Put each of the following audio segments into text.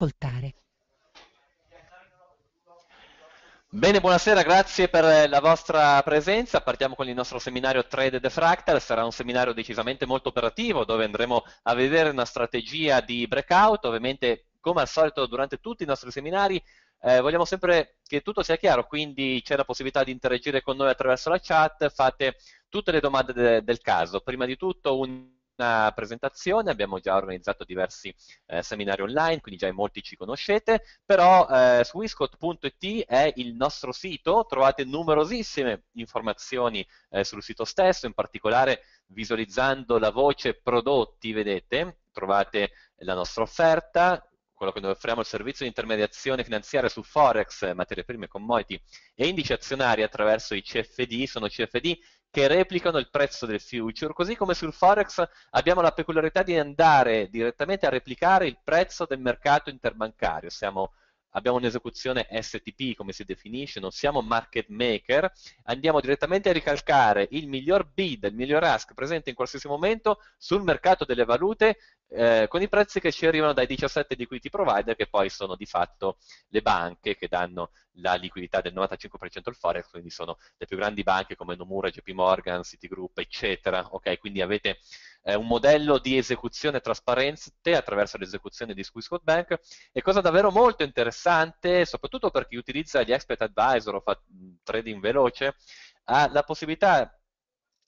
ascoltare. Bene, buonasera, grazie per eh, la vostra presenza. Partiamo con il nostro seminario Trade the Fractal, sarà un seminario decisamente molto operativo dove andremo a vedere una strategia di breakout. Ovviamente, come al solito, durante tutti i nostri seminari eh, vogliamo sempre che tutto sia chiaro, quindi c'è la possibilità di interagire con noi attraverso la chat, fate tutte le domande de del caso. Prima di tutto un una presentazione, abbiamo già organizzato diversi eh, seminari online, quindi già in molti ci conoscete, però eh, swiscot.it è il nostro sito, trovate numerosissime informazioni eh, sul sito stesso, in particolare visualizzando la voce prodotti, vedete, trovate la nostra offerta, quello che noi offriamo il servizio di intermediazione finanziaria su Forex, materie prime, commodity e indici azionari attraverso i CFD, sono CFD che replicano il prezzo del future, così come sul Forex abbiamo la peculiarità di andare direttamente a replicare il prezzo del mercato interbancario, siamo abbiamo un'esecuzione STP come si definisce, non siamo market maker, andiamo direttamente a ricalcare il miglior bid, il miglior ask presente in qualsiasi momento sul mercato delle valute eh, con i prezzi che ci arrivano dai 17 liquidity provider che poi sono di fatto le banche che danno la liquidità del 95% al forex, quindi sono le più grandi banche come Nomura, JP Morgan, Citigroup, eccetera, ok? Quindi avete eh, un modello di esecuzione trasparente attraverso l'esecuzione di Swiss Code Bank e cosa davvero molto interessante, soprattutto per chi utilizza gli expert advisor o fa trading veloce, ha la possibilità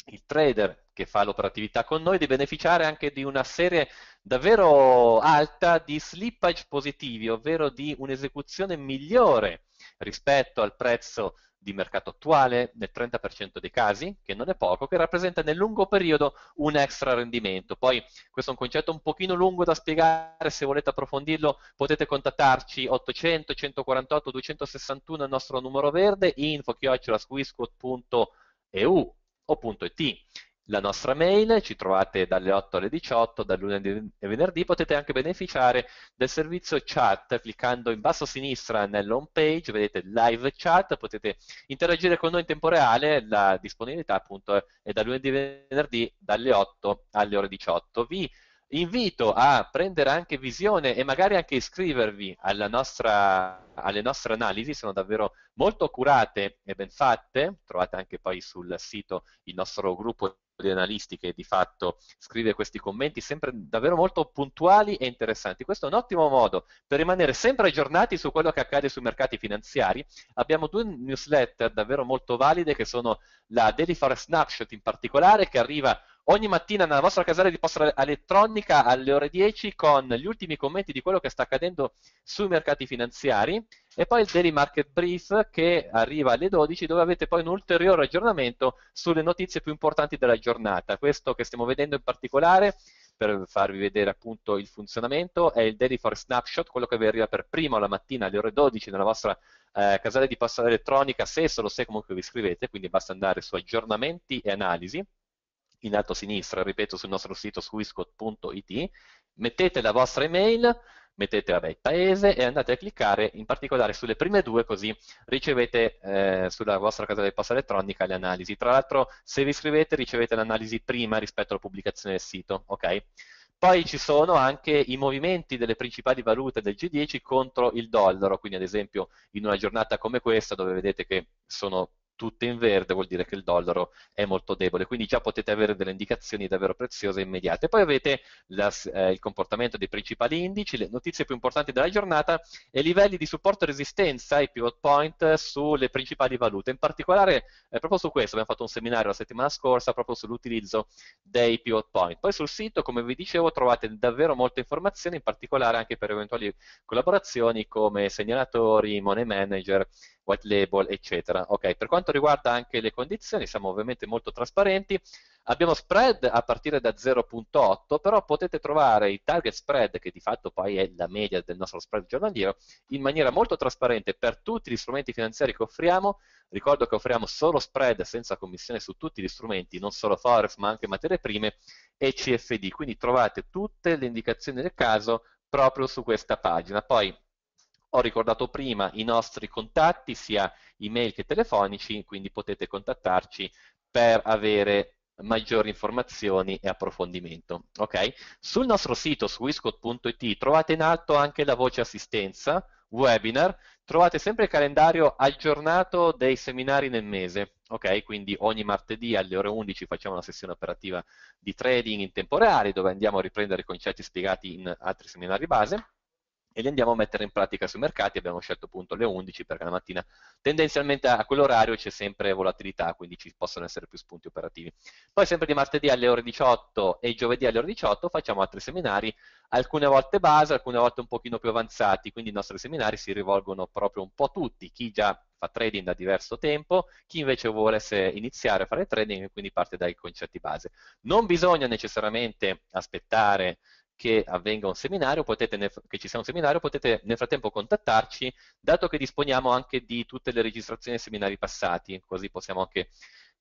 il trader che fa l'operatività con noi di beneficiare anche di una serie davvero alta di slippage positivi, ovvero di un'esecuzione migliore rispetto al prezzo di mercato attuale nel 30% dei casi, che non è poco, che rappresenta nel lungo periodo un extra rendimento. Poi questo è un concetto un pochino lungo da spiegare, se volete approfondirlo potete contattarci 800 148 261 il nostro numero verde, info.squisquot.eu o.it la nostra mail, ci trovate dalle 8 alle 18, dal lunedì e venerdì, potete anche beneficiare del servizio chat cliccando in basso a sinistra nell'home page, vedete live chat, potete interagire con noi in tempo reale, la disponibilità appunto è dal lunedì e venerdì dalle 8 alle ore 18. Vi invito a prendere anche visione e magari anche iscrivervi nostra, alle nostre analisi, sono davvero molto curate e ben fatte, trovate anche poi sul sito il nostro gruppo di analisti che di fatto scrive questi commenti sempre davvero molto puntuali e interessanti. Questo è un ottimo modo per rimanere sempre aggiornati su quello che accade sui mercati finanziari. Abbiamo due newsletter davvero molto valide che sono la Daily Forest Snapshot in particolare che arriva ogni mattina nella vostra casella di posta elettronica alle ore 10 con gli ultimi commenti di quello che sta accadendo sui mercati finanziari e poi il Daily Market Brief che arriva alle 12 dove avete poi un ulteriore aggiornamento sulle notizie più importanti della giornata. Questo che stiamo vedendo in particolare per farvi vedere appunto il funzionamento, è il Daily Forex Snapshot, quello che vi arriva per primo la mattina alle ore 12 nella vostra eh, casella di posta elettronica, se solo se comunque vi iscrivete, quindi basta andare su aggiornamenti e analisi in alto a sinistra, ripeto, sul nostro sito swiscot.it, mettete la vostra email, mettete vabbè, il paese e andate a cliccare in particolare sulle prime due così ricevete eh, sulla vostra casa di posta elettronica le analisi. Tra l'altro se vi iscrivete ricevete l'analisi prima rispetto alla pubblicazione del sito, ok? Poi ci sono anche i movimenti delle principali valute del G10 contro il dollaro, quindi ad esempio in una giornata come questa dove vedete che sono tutte in verde vuol dire che il dollaro è molto debole, quindi già potete avere delle indicazioni davvero preziose e immediate. Poi avete la, eh, il comportamento dei principali indici, le notizie più importanti della giornata e i livelli di supporto e resistenza, i pivot point sulle principali valute. In particolare eh, proprio su questo abbiamo fatto un seminario la settimana scorsa proprio sull'utilizzo dei pivot point. Poi sul sito, come vi dicevo, trovate davvero molte informazioni, in particolare anche per eventuali collaborazioni come segnalatori, money manager white label, eccetera. Okay. Per quanto riguarda anche le condizioni, siamo ovviamente molto trasparenti, abbiamo spread a partire da 0.8, però potete trovare il target spread, che di fatto poi è la media del nostro spread giornaliero, in maniera molto trasparente per tutti gli strumenti finanziari che offriamo, ricordo che offriamo solo spread senza commissione su tutti gli strumenti, non solo Forex ma anche materie prime e CFD, quindi trovate tutte le indicazioni del caso proprio su questa pagina. Poi ho ricordato prima i nostri contatti, sia email che telefonici, quindi potete contattarci per avere maggiori informazioni e approfondimento. Okay? Sul nostro sito, su wiscot.it, trovate in alto anche la voce assistenza, webinar, trovate sempre il calendario aggiornato dei seminari nel mese. Okay? Quindi ogni martedì alle ore 11 facciamo una sessione operativa di trading in tempo reale, dove andiamo a riprendere concetti spiegati in altri seminari base e li andiamo a mettere in pratica sui mercati, abbiamo scelto appunto le 11 perché la mattina tendenzialmente a quell'orario c'è sempre volatilità, quindi ci possono essere più spunti operativi. Poi sempre di martedì alle ore 18 e giovedì alle ore 18 facciamo altri seminari, alcune volte base, alcune volte un pochino più avanzati, quindi i nostri seminari si rivolgono proprio un po' a tutti, chi già fa trading da diverso tempo, chi invece vuole iniziare a fare trading e quindi parte dai concetti base. Non bisogna necessariamente aspettare che, avvenga un seminario, potete, che ci sia un seminario, potete nel frattempo contattarci, dato che disponiamo anche di tutte le registrazioni dei seminari passati, così possiamo anche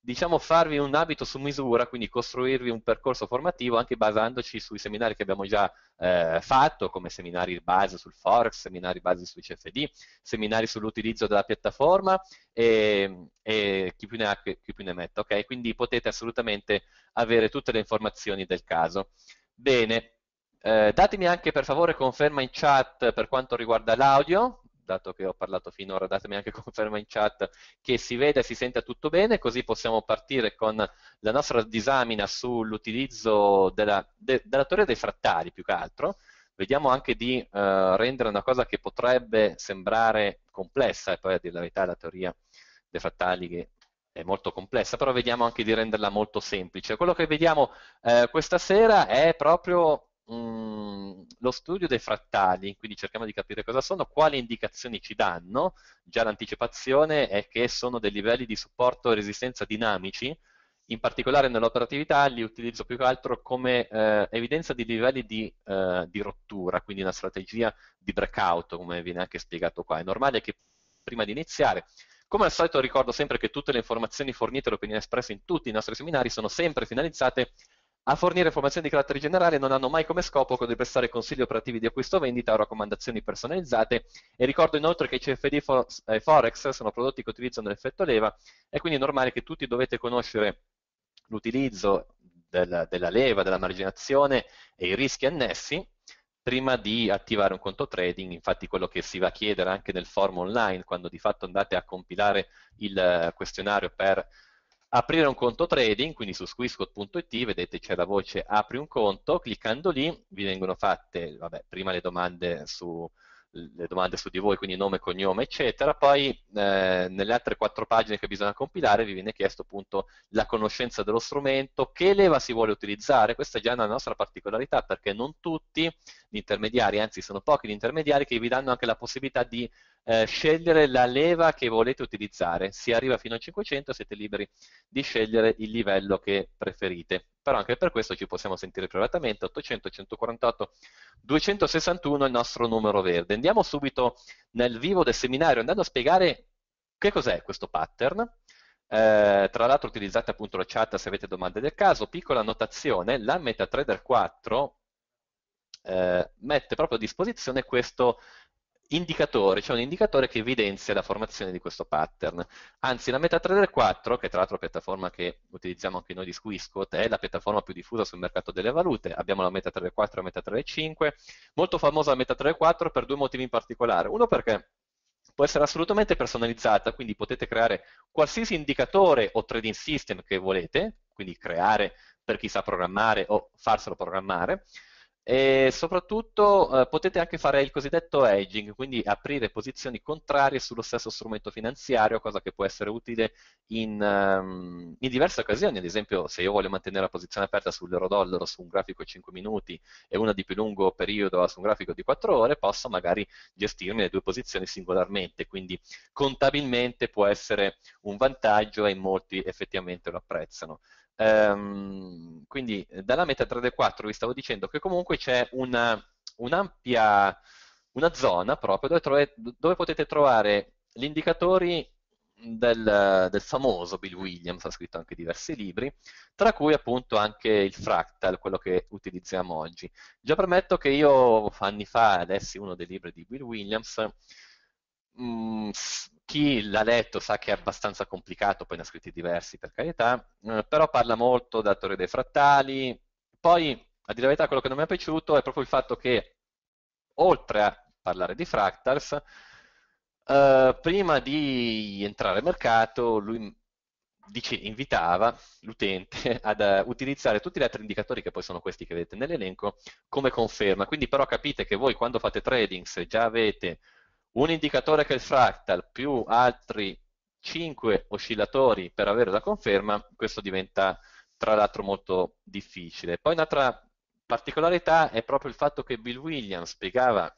diciamo, farvi un abito su misura, quindi costruirvi un percorso formativo anche basandoci sui seminari che abbiamo già eh, fatto, come seminari base sul Forex, seminari base sui CFD, seminari sull'utilizzo della piattaforma e, e chi più ne ha chi più ne metta. Okay? Quindi potete assolutamente avere tutte le informazioni del caso. Bene, eh, datemi anche per favore conferma in chat per quanto riguarda l'audio, dato che ho parlato finora, datemi anche conferma in chat che si veda e si senta tutto bene, così possiamo partire con la nostra disamina sull'utilizzo della, de, della teoria dei frattali più che altro. Vediamo anche di eh, rendere una cosa che potrebbe sembrare complessa, e poi a dire la verità la teoria dei frattali che è molto complessa, però vediamo anche di renderla molto semplice. Quello che vediamo eh, questa sera è proprio Mm, lo studio dei frattali, quindi cerchiamo di capire cosa sono, quali indicazioni ci danno, già l'anticipazione è che sono dei livelli di supporto e resistenza dinamici, in particolare nell'operatività li utilizzo più che altro come eh, evidenza di livelli di, eh, di, rottura, quindi una strategia di breakout, come viene anche spiegato qua. È normale che prima di iniziare, come al solito ricordo sempre che tutte le informazioni fornite all'opinione espressa in tutti i nostri seminari sono sempre finalizzate a fornire informazioni di carattere generale non hanno mai come scopo quello di prestare consigli operativi di acquisto vendita o raccomandazioni personalizzate e ricordo inoltre che i CFD e Forex sono prodotti che utilizzano l'effetto leva e quindi è normale che tutti dovete conoscere l'utilizzo del, della leva, della marginazione e i rischi annessi prima di attivare un conto trading, infatti quello che si va a chiedere anche nel forum online quando di fatto andate a compilare il eh, questionario per aprire un conto trading, quindi su squiscot.it vedete c'è la voce apri un conto, cliccando lì vi vengono fatte vabbè, prima le domande su, le domande su di voi, quindi nome, cognome, eccetera. Poi eh, nelle altre quattro pagine che bisogna compilare vi viene chiesto appunto la conoscenza dello strumento, che leva si vuole utilizzare. Questa è già una nostra particolarità perché non tutti gli intermediari, anzi sono pochi gli intermediari che vi danno anche la possibilità di eh, scegliere la leva che volete utilizzare. Si arriva fino a 500, siete liberi di scegliere il livello che preferite. Però anche per questo ci possiamo sentire privatamente, 800, 148, 261 è il nostro numero verde. Andiamo subito nel vivo del seminario andando a spiegare che cos'è questo pattern. Eh, tra l'altro utilizzate appunto la chat se avete domande del caso. Piccola notazione, la MetaTrader 4 eh, mette proprio a disposizione questo indicatore, c'è cioè un indicatore che evidenzia la formazione di questo pattern. Anzi, la MetaTrader 4, che è tra l'altro è la piattaforma che utilizziamo anche noi di Squisquot, è la piattaforma più diffusa sul mercato delle valute, abbiamo la MetaTrader 4 e la MetaTrader 5, molto famosa la MetaTrader 4 per due motivi in particolare. Uno perché può essere assolutamente personalizzata, quindi potete creare qualsiasi indicatore o trading system che volete, quindi creare per chi sa programmare o farselo programmare, e soprattutto eh, potete anche fare il cosiddetto hedging, quindi aprire posizioni contrarie sullo stesso strumento finanziario, cosa che può essere utile in, um, in diverse occasioni, ad esempio se io voglio mantenere la posizione aperta sull'euro-dollaro su un grafico di 5 minuti e una di più lungo periodo su un grafico di 4 ore, posso magari gestirmi le due posizioni singolarmente, quindi contabilmente può essere un vantaggio e molti effettivamente lo apprezzano. Ehm, quindi eh, dalla meta 3D4 vi stavo dicendo che comunque c'è una, eh, un'ampia una zona proprio dove, trovate, dove potete trovare gli indicatori del, del, famoso Bill Williams, ha scritto anche diversi libri, tra cui appunto anche il fractal, quello che utilizziamo oggi. Già premetto che io anni fa lessi uno dei libri di Bill Williams mh, mm, chi l'ha letto sa che è abbastanza complicato, poi ne ha scritti diversi per carità, eh, però parla molto da teoria dei frattali, poi a dire la verità quello che non mi è piaciuto è proprio il fatto che oltre a parlare di fractals, eh, prima di entrare al mercato lui dice, invitava l'utente ad uh, utilizzare tutti gli altri indicatori, che poi sono questi che vedete nell'elenco, come conferma. Quindi però capite che voi quando fate trading, se già avete un indicatore che è il fractal più altri 5 oscillatori per avere la conferma, questo diventa tra l'altro molto difficile. Poi un'altra particolarità è proprio il fatto che Bill Williams spiegava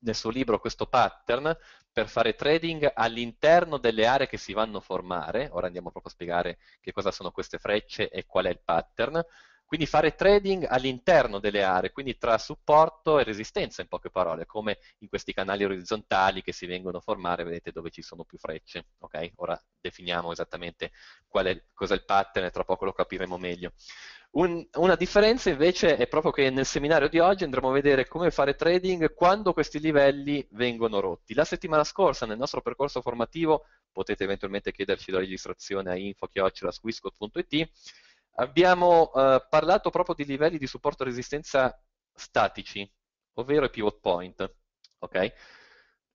nel suo libro questo pattern per fare trading all'interno delle aree che si vanno a formare, ora andiamo proprio a spiegare che cosa sono queste frecce e qual è il pattern, quindi fare trading all'interno delle aree, quindi tra supporto e resistenza in poche parole, come in questi canali orizzontali che si vengono a formare, vedete dove ci sono più frecce. Okay? Ora definiamo esattamente è, cos'è il pattern, tra poco lo capiremo meglio. Un, una differenza invece è proprio che nel seminario di oggi andremo a vedere come fare trading quando questi livelli vengono rotti. La settimana scorsa nel nostro percorso formativo potete eventualmente chiederci la registrazione a info.squiscot.it Abbiamo eh, parlato proprio di livelli di supporto resistenza statici, ovvero i pivot point. Okay?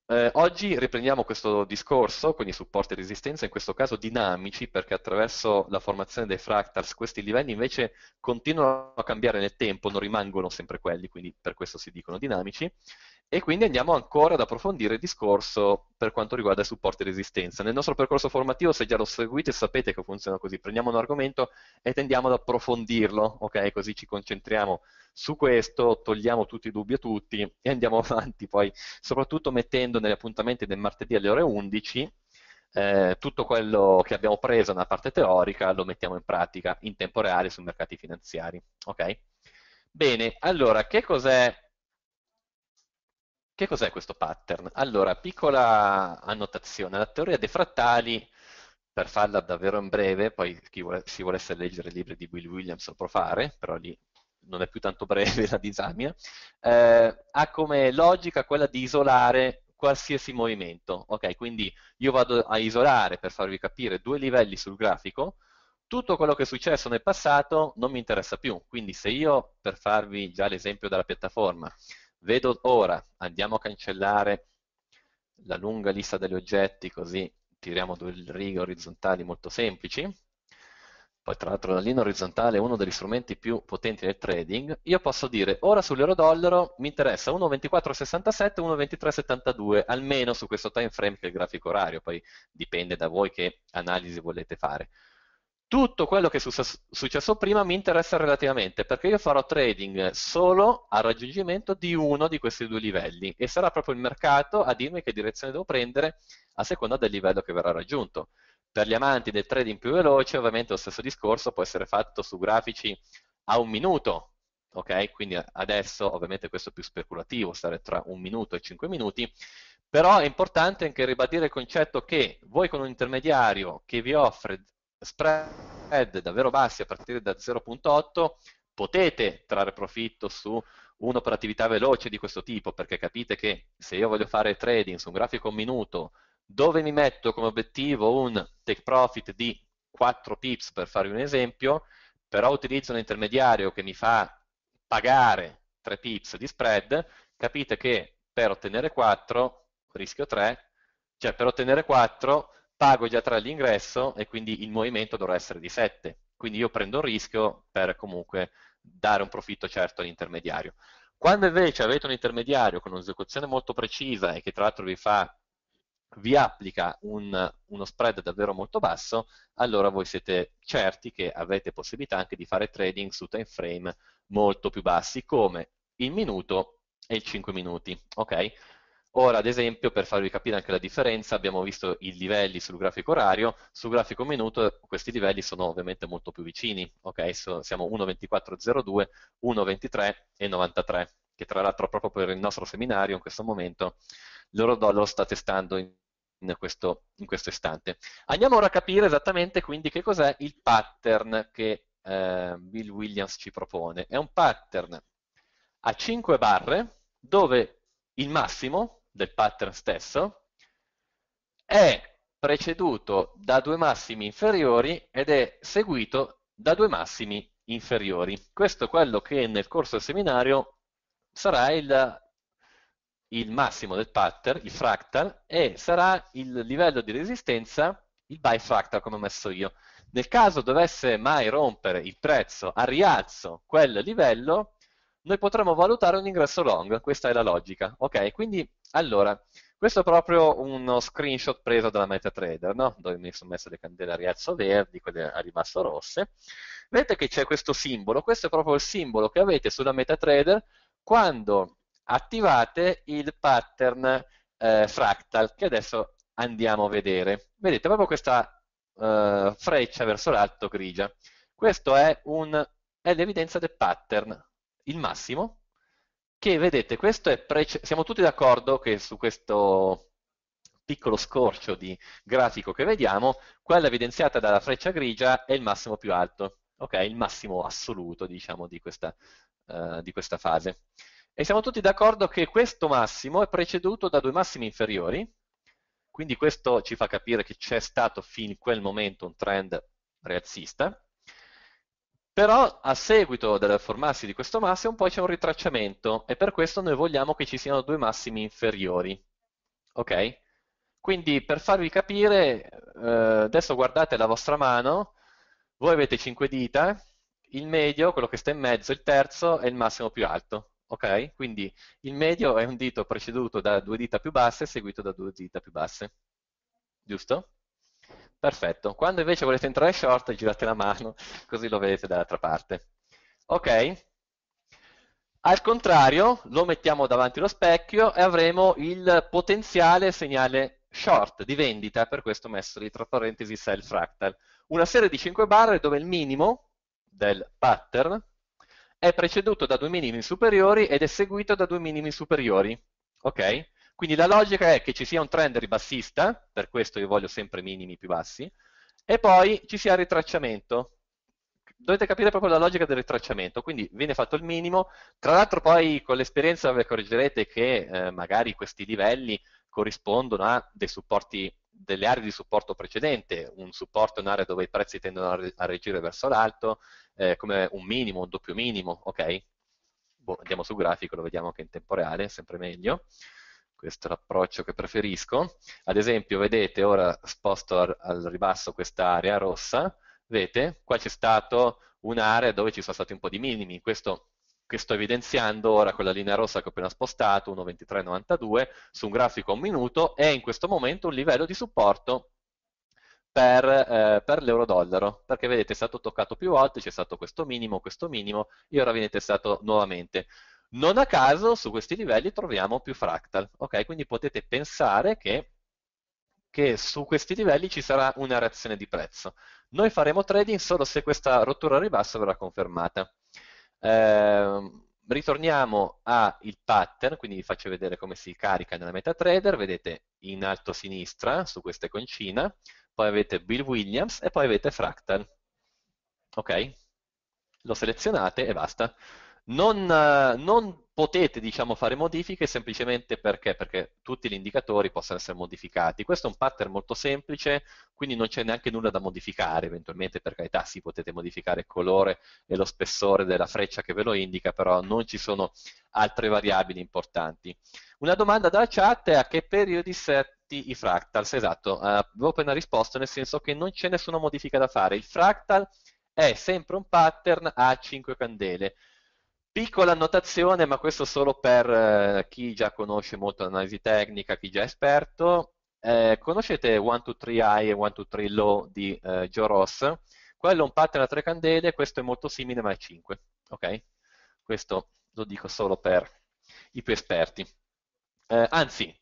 Eh, oggi riprendiamo questo discorso, quindi supporto e resistenza, in questo caso dinamici, perché attraverso la formazione dei fractals questi livelli invece continuano a cambiare nel tempo, non rimangono sempre quelli, quindi per questo si dicono dinamici, e quindi andiamo ancora ad approfondire il discorso per quanto riguarda i supporti e resistenza. Nel nostro percorso formativo, se già lo seguite, sapete che funziona così. Prendiamo un argomento e tendiamo ad approfondirlo, ok? Così ci concentriamo su questo, togliamo tutti i dubbi a tutti e andiamo avanti poi, soprattutto mettendo negli appuntamenti del martedì alle ore 11 eh, tutto quello che abbiamo preso nella parte teorica lo mettiamo in pratica in tempo reale sui mercati finanziari, ok? Bene, allora, che cos'è che cos'è questo pattern? Allora, piccola annotazione, la teoria dei frattali, per farla davvero in breve, poi chi vuole, si volesse leggere i libri di Will Williams lo può fare, però lì non è più tanto breve la disamina, eh, ha come logica quella di isolare qualsiasi movimento. Ok, quindi io vado a isolare, per farvi capire, due livelli sul grafico, tutto quello che è successo nel passato non mi interessa più, quindi se io, per farvi già l'esempio della piattaforma, Vedo ora, andiamo a cancellare la lunga lista degli oggetti, così tiriamo due righe orizzontali molto semplici. Poi tra l'altro la linea orizzontale è uno degli strumenti più potenti del trading. Io posso dire ora sull'euro-dollaro mi interessa 1,2467, 1,2372, almeno su questo time frame che è il grafico orario, poi dipende da voi che analisi volete fare tutto quello che è successo prima mi interessa relativamente perché io farò trading solo al raggiungimento di uno di questi due livelli e sarà proprio il mercato a dirmi che direzione devo prendere a seconda del livello che verrà raggiunto. Per gli amanti del trading più veloce ovviamente lo stesso discorso può essere fatto su grafici a un minuto, ok? Quindi adesso ovviamente questo è più speculativo, stare tra un minuto e cinque minuti, però è importante anche ribadire il concetto che voi con un intermediario che vi offre spread davvero bassi a partire da 0.8 potete trarre profitto su un'operatività veloce di questo tipo perché capite che se io voglio fare trading su un grafico un minuto dove mi metto come obiettivo un take profit di 4 pips per farvi un esempio però utilizzo un intermediario che mi fa pagare 3 pips di spread capite che per ottenere 4 rischio 3 cioè per ottenere 4 pago già 3 all'ingresso e quindi il movimento dovrà essere di 7. Quindi io prendo un rischio per comunque dare un profitto certo all'intermediario. Quando invece avete un intermediario con un'esecuzione molto precisa e che tra l'altro vi, fa, vi applica un, uno spread davvero molto basso, allora voi siete certi che avete possibilità anche di fare trading su time frame molto più bassi come il minuto e il 5 minuti. Okay? Ora, ad esempio, per farvi capire anche la differenza, abbiamo visto i livelli sul grafico orario, sul grafico minuto questi livelli sono ovviamente molto più vicini, ok? So, siamo 1.24.02, 1.23 e 93, che tra l'altro proprio per il nostro seminario in questo momento l'Eurodollar sta testando in questo, in questo istante. Andiamo ora a capire esattamente quindi che cos'è il pattern che eh, Bill Williams ci propone. È un pattern a 5 barre dove il massimo del pattern stesso, è preceduto da due massimi inferiori ed è seguito da due massimi inferiori. Questo è quello che nel corso del seminario sarà il, il massimo del pattern, il fractal, e sarà il livello di resistenza, il fractal come ho messo io. Nel caso dovesse mai rompere il prezzo a rialzo quel livello, noi potremmo valutare un ingresso long, questa è la logica. Ok, quindi allora, questo è proprio uno screenshot preso dalla MetaTrader, no? dove mi sono messo le candele a rialzo verdi, quelle a rimasto rosse. Vedete che c'è questo simbolo, questo è proprio il simbolo che avete sulla MetaTrader quando attivate il pattern eh, fractal, che adesso andiamo a vedere. Vedete proprio questa eh, freccia verso l'alto grigia. Questo è, un, è l'evidenza del pattern, il massimo, che vedete, questo è pre... siamo tutti d'accordo che su questo piccolo scorcio di grafico che vediamo, quella evidenziata dalla freccia grigia è il massimo più alto, okay? il massimo assoluto diciamo, di, questa, uh, di questa fase. E siamo tutti d'accordo che questo massimo è preceduto da due massimi inferiori, quindi questo ci fa capire che c'è stato fin in quel momento un trend rialzista, però a seguito del formarsi di questo massimo poi c'è un ritracciamento e per questo noi vogliamo che ci siano due massimi inferiori. Ok? Quindi per farvi capire, eh, adesso guardate la vostra mano, voi avete 5 dita, il medio, quello che sta in mezzo, il terzo è il massimo più alto. Ok? Quindi il medio è un dito preceduto da due dita più basse seguito da due dita più basse. Giusto? Perfetto. Quando invece volete entrare short, girate la mano, così lo vedete dall'altra parte. Ok? Al contrario, lo mettiamo davanti allo specchio e avremo il potenziale segnale short di vendita, per questo ho messo lì tra parentesi sell fractal. Una serie di 5 barre dove il minimo del pattern è preceduto da due minimi superiori ed è seguito da due minimi superiori. Ok? Quindi la logica è che ci sia un trend ribassista, per questo io voglio sempre minimi più bassi, e poi ci sia il ritracciamento. Dovete capire proprio la logica del ritracciamento, quindi viene fatto il minimo, tra l'altro poi con l'esperienza vi accorgerete che eh, magari questi livelli corrispondono a dei supporti delle aree di supporto precedente, un supporto è un'area dove i prezzi tendono a reagire verso l'alto, eh, come un minimo, un doppio minimo, ok? Boh, andiamo sul grafico, lo vediamo anche in tempo reale, sempre meglio questo è l'approccio che preferisco. Ad esempio, vedete, ora sposto al, al ribasso quest'area rossa, vedete, qua c'è stata un'area dove ci sono stati un po' di minimi, questo che sto evidenziando ora con la linea rossa che ho appena spostato, 1.2392, su un grafico a un minuto, è in questo momento un livello di supporto per, eh, per l'euro-dollaro, perché vedete è stato toccato più volte, c'è stato questo minimo, questo minimo, e ora viene testato nuovamente. Non a caso su questi livelli troviamo più fractal, okay? quindi potete pensare che, che, su questi livelli ci sarà una reazione di prezzo. Noi faremo trading solo se questa rottura al ribasso verrà confermata. Eh, ritorniamo al pattern, quindi vi faccio vedere come si carica nella MetaTrader, vedete in alto a sinistra su questa iconcina, poi avete Bill Williams e poi avete Fractal. Ok? Lo selezionate e basta non, non potete diciamo, fare modifiche semplicemente perché? perché tutti gli indicatori possono essere modificati. Questo è un pattern molto semplice, quindi non c'è neanche nulla da modificare, eventualmente per carità sì potete modificare il colore e lo spessore della freccia che ve lo indica, però non ci sono altre variabili importanti. Una domanda dalla chat è a che periodi setti i fractals? Esatto, eh, avevo appena risposto nel senso che non c'è nessuna modifica da fare. Il fractal è sempre un pattern a 5 candele, Piccola annotazione, ma questo solo per eh, chi già conosce molto l'analisi tecnica, chi già è esperto. Eh, conoscete 123i e 123low di eh, Joe Ross? Quello è un pattern a tre candele, questo è molto simile ma è 5. Okay? Questo lo dico solo per i più esperti. Eh, anzi,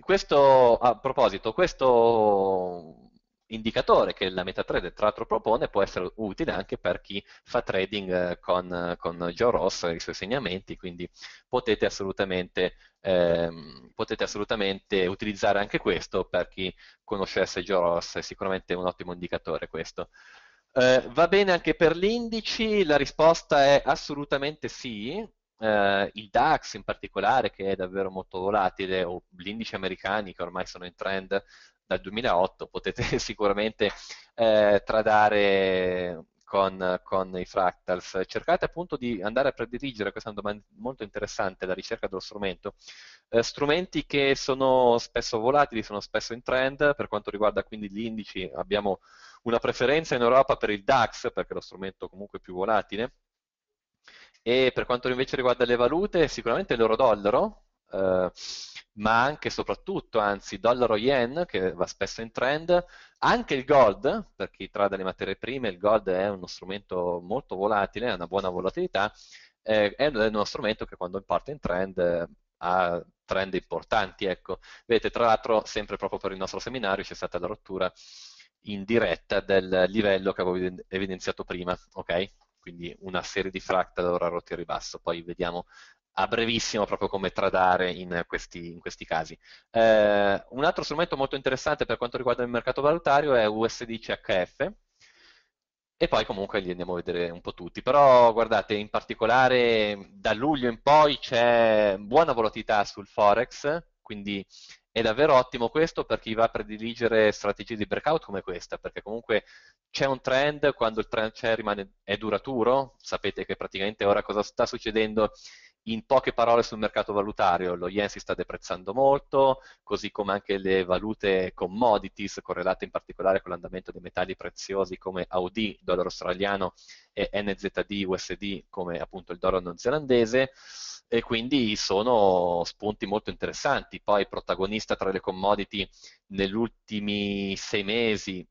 questo, a proposito, questo indicatore che la MetaTrader tra l'altro propone può essere utile anche per chi fa trading eh, con, eh, con Joe Ross e i suoi segnamenti, quindi potete assolutamente, ehm, potete assolutamente utilizzare anche questo per chi conoscesse Joe Ross, è sicuramente un ottimo indicatore questo. Eh, va bene anche per l'indici? La risposta è assolutamente sì. Eh, il DAX in particolare, che è davvero molto volatile, o gli indici americani che ormai sono in trend dal 2008 potete sicuramente eh, tradare con, con, i fractals. Cercate appunto di andare a prediligere, questa è una domanda molto interessante, la ricerca dello strumento, eh, strumenti che sono spesso volatili, sono spesso in trend, per quanto riguarda quindi gli indici abbiamo una preferenza in Europa per il DAX, perché è lo strumento comunque più volatile, e per quanto invece riguarda le valute, sicuramente l'euro-dollaro, eh, ma anche e soprattutto, anzi, dollaro yen, che va spesso in trend, anche il gold, per chi trade le materie prime, il gold è uno strumento molto volatile, ha una buona volatilità, eh, è uno strumento che quando parte in trend eh, ha trend importanti. Ecco. Vedete, tra l'altro, sempre proprio per il nostro seminario c'è stata la rottura in diretta del livello che avevo evidenziato prima, ok? Quindi una serie di fractal ora rotti e ribasso, poi vediamo a brevissimo proprio come tradare in questi, in questi casi. Eh, un altro strumento molto interessante per quanto riguarda il mercato valutario è USDCHF e poi comunque li andiamo a vedere un po' tutti, però guardate in particolare da luglio in poi c'è buona volatilità sul Forex, quindi è davvero ottimo questo per chi va a prediligere strategie di breakout come questa, perché comunque c'è un trend, quando il trend c'è rimane, è duraturo, sapete che praticamente ora cosa sta succedendo in poche parole sul mercato valutario, lo yen si sta deprezzando molto, così come anche le valute commodities correlate in particolare con l'andamento dei metalli preziosi come AUD, dollaro australiano, e NZD, USD come appunto il dollaro neozelandese e quindi sono spunti molto interessanti. Poi protagonista tra le commodity negli ultimi sei mesi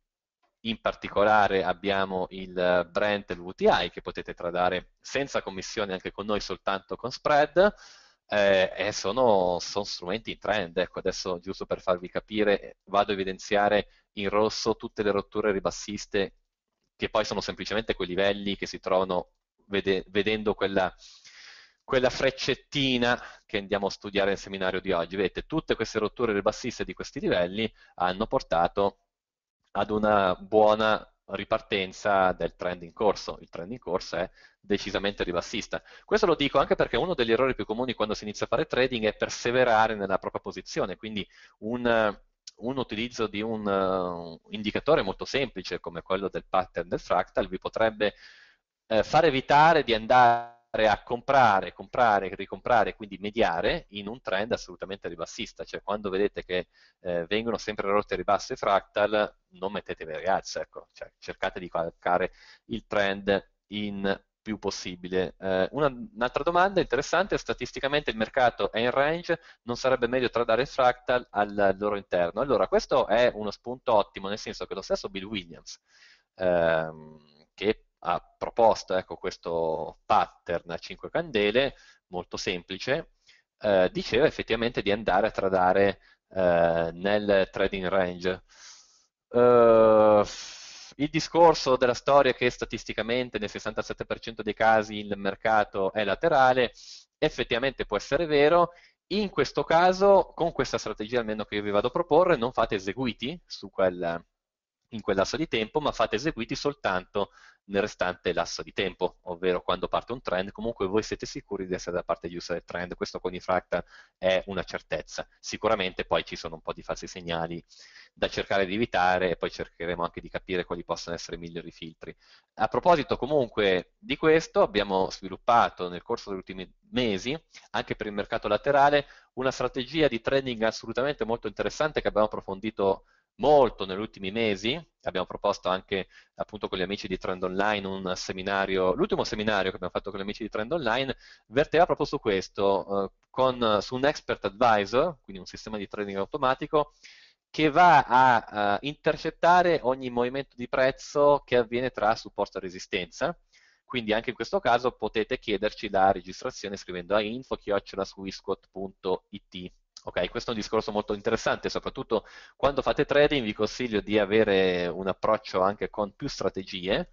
in particolare abbiamo il Brent e il VTI che potete tradare senza commissione anche con noi, soltanto con spread, eh, e sono, sono, strumenti in trend. Ecco, adesso giusto per farvi capire, vado a evidenziare in rosso tutte le rotture ribassiste che poi sono semplicemente quei livelli che si trovano vede, vedendo quella, quella freccettina che andiamo a studiare nel seminario di oggi. Vedete, tutte queste rotture ribassiste di questi livelli hanno portato ad una buona ripartenza del trend in corso. Il trend in corso è decisamente ribassista. Questo lo dico anche perché uno degli errori più comuni quando si inizia a fare trading è perseverare nella propria posizione, quindi un, un utilizzo di un uh, indicatore molto semplice come quello del pattern del fractal vi potrebbe eh, far evitare di andare a comprare, comprare, ricomprare, quindi mediare in un trend assolutamente ribassista, cioè quando vedete che eh, vengono sempre rotte ribasse fractal, non mettetevi ragazzi, ecco, cioè, cercate di calcare il trend in più possibile. Eh, un'altra domanda interessante, statisticamente il mercato è in range, non sarebbe meglio tradare il fractal al loro interno? Allora, questo è uno spunto ottimo, nel senso che lo stesso Bill Williams, ehm, che ha proposto ecco, questo pattern a 5 candele, molto semplice, eh, diceva effettivamente di andare a tradare eh, nel trading range. Uh, il discorso della storia che statisticamente nel 67% dei casi il mercato è laterale effettivamente può essere vero, in questo caso con questa strategia almeno che io vi vado a proporre non fate eseguiti quel, in quel lasso di tempo ma fate eseguiti soltanto nel restante lasso di tempo, ovvero quando parte un trend, comunque voi siete sicuri di essere da parte di user del trend, questo con i fractal è una certezza. Sicuramente poi ci sono un po' di falsi segnali da cercare di evitare e poi cercheremo anche di capire quali possono essere i migliori filtri. A proposito comunque di questo, abbiamo sviluppato nel corso degli ultimi mesi, anche per il mercato laterale, una strategia di trading assolutamente molto interessante che abbiamo approfondito molto negli ultimi mesi, abbiamo proposto anche appunto con gli amici di Trend Online un seminario, l'ultimo seminario che abbiamo fatto con gli amici di Trend Online verteva proprio su questo, eh, con, su un expert advisor, quindi un sistema di trading automatico, che va a uh, intercettare ogni movimento di prezzo che avviene tra supporto e resistenza. Quindi anche in questo caso potete chiederci la registrazione scrivendo a info Ok, questo è un discorso molto interessante, soprattutto quando fate trading vi consiglio di avere un approccio anche con più strategie,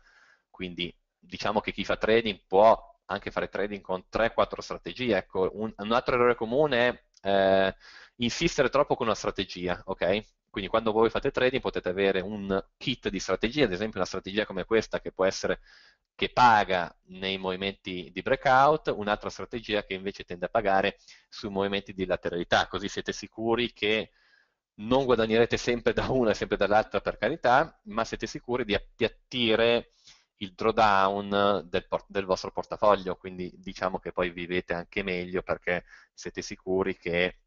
quindi diciamo che chi fa trading può anche fare trading con 3-4 strategie. Ecco, un, un altro errore comune è eh, insistere troppo con una strategia, ok? Quindi quando voi fate trading potete avere un kit di strategie, ad esempio una strategia come questa che può essere che paga nei movimenti di breakout, un'altra strategia che invece tende a pagare sui movimenti di lateralità, così siete sicuri che non guadagnerete sempre da una e sempre dall'altra per carità, ma siete sicuri di appiattire il drawdown del, del, vostro portafoglio, quindi diciamo che poi vivete anche meglio perché siete sicuri che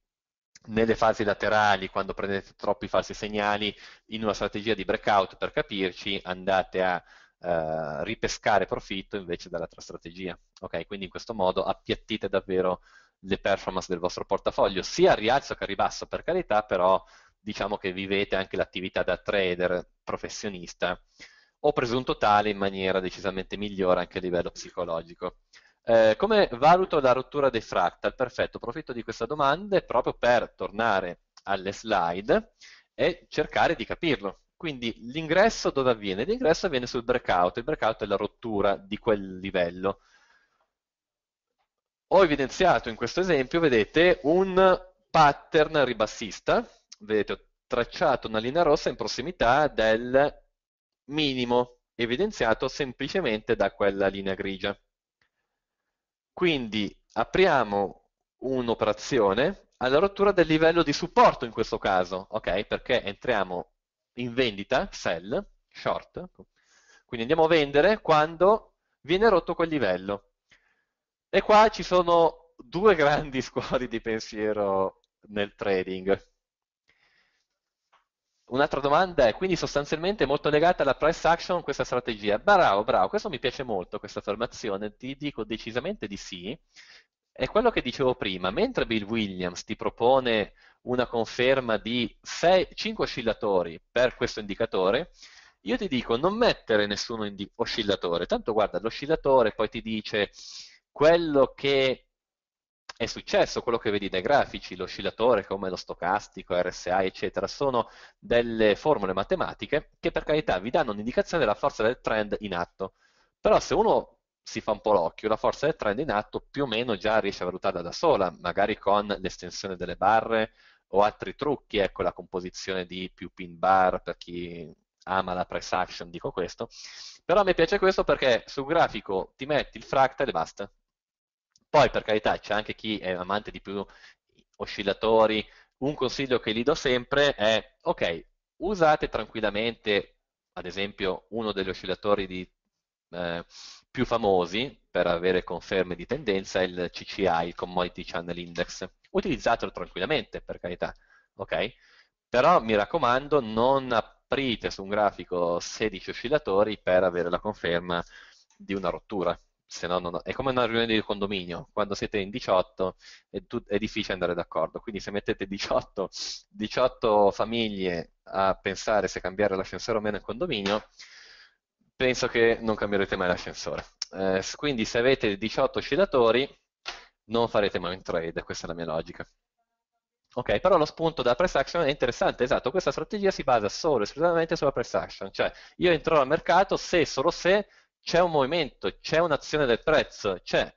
nelle fasi laterali, quando prendete troppi falsi segnali, in una strategia di breakout, per capirci, andate a eh, ripescare profitto invece dall'altra strategia. Okay? Quindi in questo modo appiattite davvero le performance del vostro portafoglio, sia a rialzo che a ribasso, per carità, però diciamo che vivete anche l'attività da trader professionista o presunto tale in maniera decisamente migliore anche a livello psicologico. Eh, come valuto la rottura dei fractal? Perfetto, approfitto di questa domanda proprio per tornare alle slide e cercare di capirlo. Quindi l'ingresso dove avviene? L'ingresso avviene sul breakout, il breakout è la rottura di quel livello. Ho evidenziato in questo esempio, vedete, un pattern ribassista, vedete, ho tracciato una linea rossa in prossimità del minimo evidenziato semplicemente da quella linea grigia. Quindi apriamo un'operazione alla rottura del livello di supporto in questo caso, ok? Perché entriamo in vendita, sell, short, quindi andiamo a vendere quando viene rotto quel livello. E qua ci sono due grandi scuole di pensiero nel trading. Un'altra domanda è quindi sostanzialmente molto legata alla price action questa strategia. Bravo, bravo, questo mi piace molto, questa affermazione, ti dico decisamente di sì. È quello che dicevo prima, mentre Bill Williams ti propone una conferma di 6, 5 oscillatori per questo indicatore, io ti dico non mettere nessuno oscillatore, tanto guarda l'oscillatore poi ti dice quello che è successo, quello che vedi dai grafici, l'oscillatore come lo stocastico, RSA, eccetera, sono delle formule matematiche che per carità vi danno un'indicazione della forza del trend in atto. Però se uno si fa un po' l'occhio, la forza del trend in atto più o meno già riesce a valutarla da sola, magari con l'estensione delle barre o altri trucchi, ecco la composizione di più pin bar per chi ama la price action, dico questo. Però a me piace questo perché sul grafico ti metti il fractal e basta, poi, per carità, c'è anche chi è amante di più oscillatori. Un consiglio che gli do sempre è, ok, usate tranquillamente, ad esempio, uno degli oscillatori di, eh, più famosi per avere conferme di tendenza, il CCI, il Commodity Channel Index. Utilizzatelo tranquillamente, per carità, ok? Però mi raccomando, non aprite su un grafico 16 oscillatori per avere la conferma di una rottura se no non, è come una riunione di condominio, quando siete in 18 è, tu, è difficile andare d'accordo, quindi se mettete 18, 18 famiglie a pensare se cambiare l'ascensore o meno in condominio, penso che non cambierete mai l'ascensore. Eh, quindi se avete 18 oscillatori non farete mai un trade, questa è la mia logica. Ok, però lo spunto da price action è interessante, esatto, questa strategia si basa solo e esclusivamente sulla price action, cioè io entrerò al mercato se e solo se c'è un movimento, c'è un'azione del prezzo, c'è,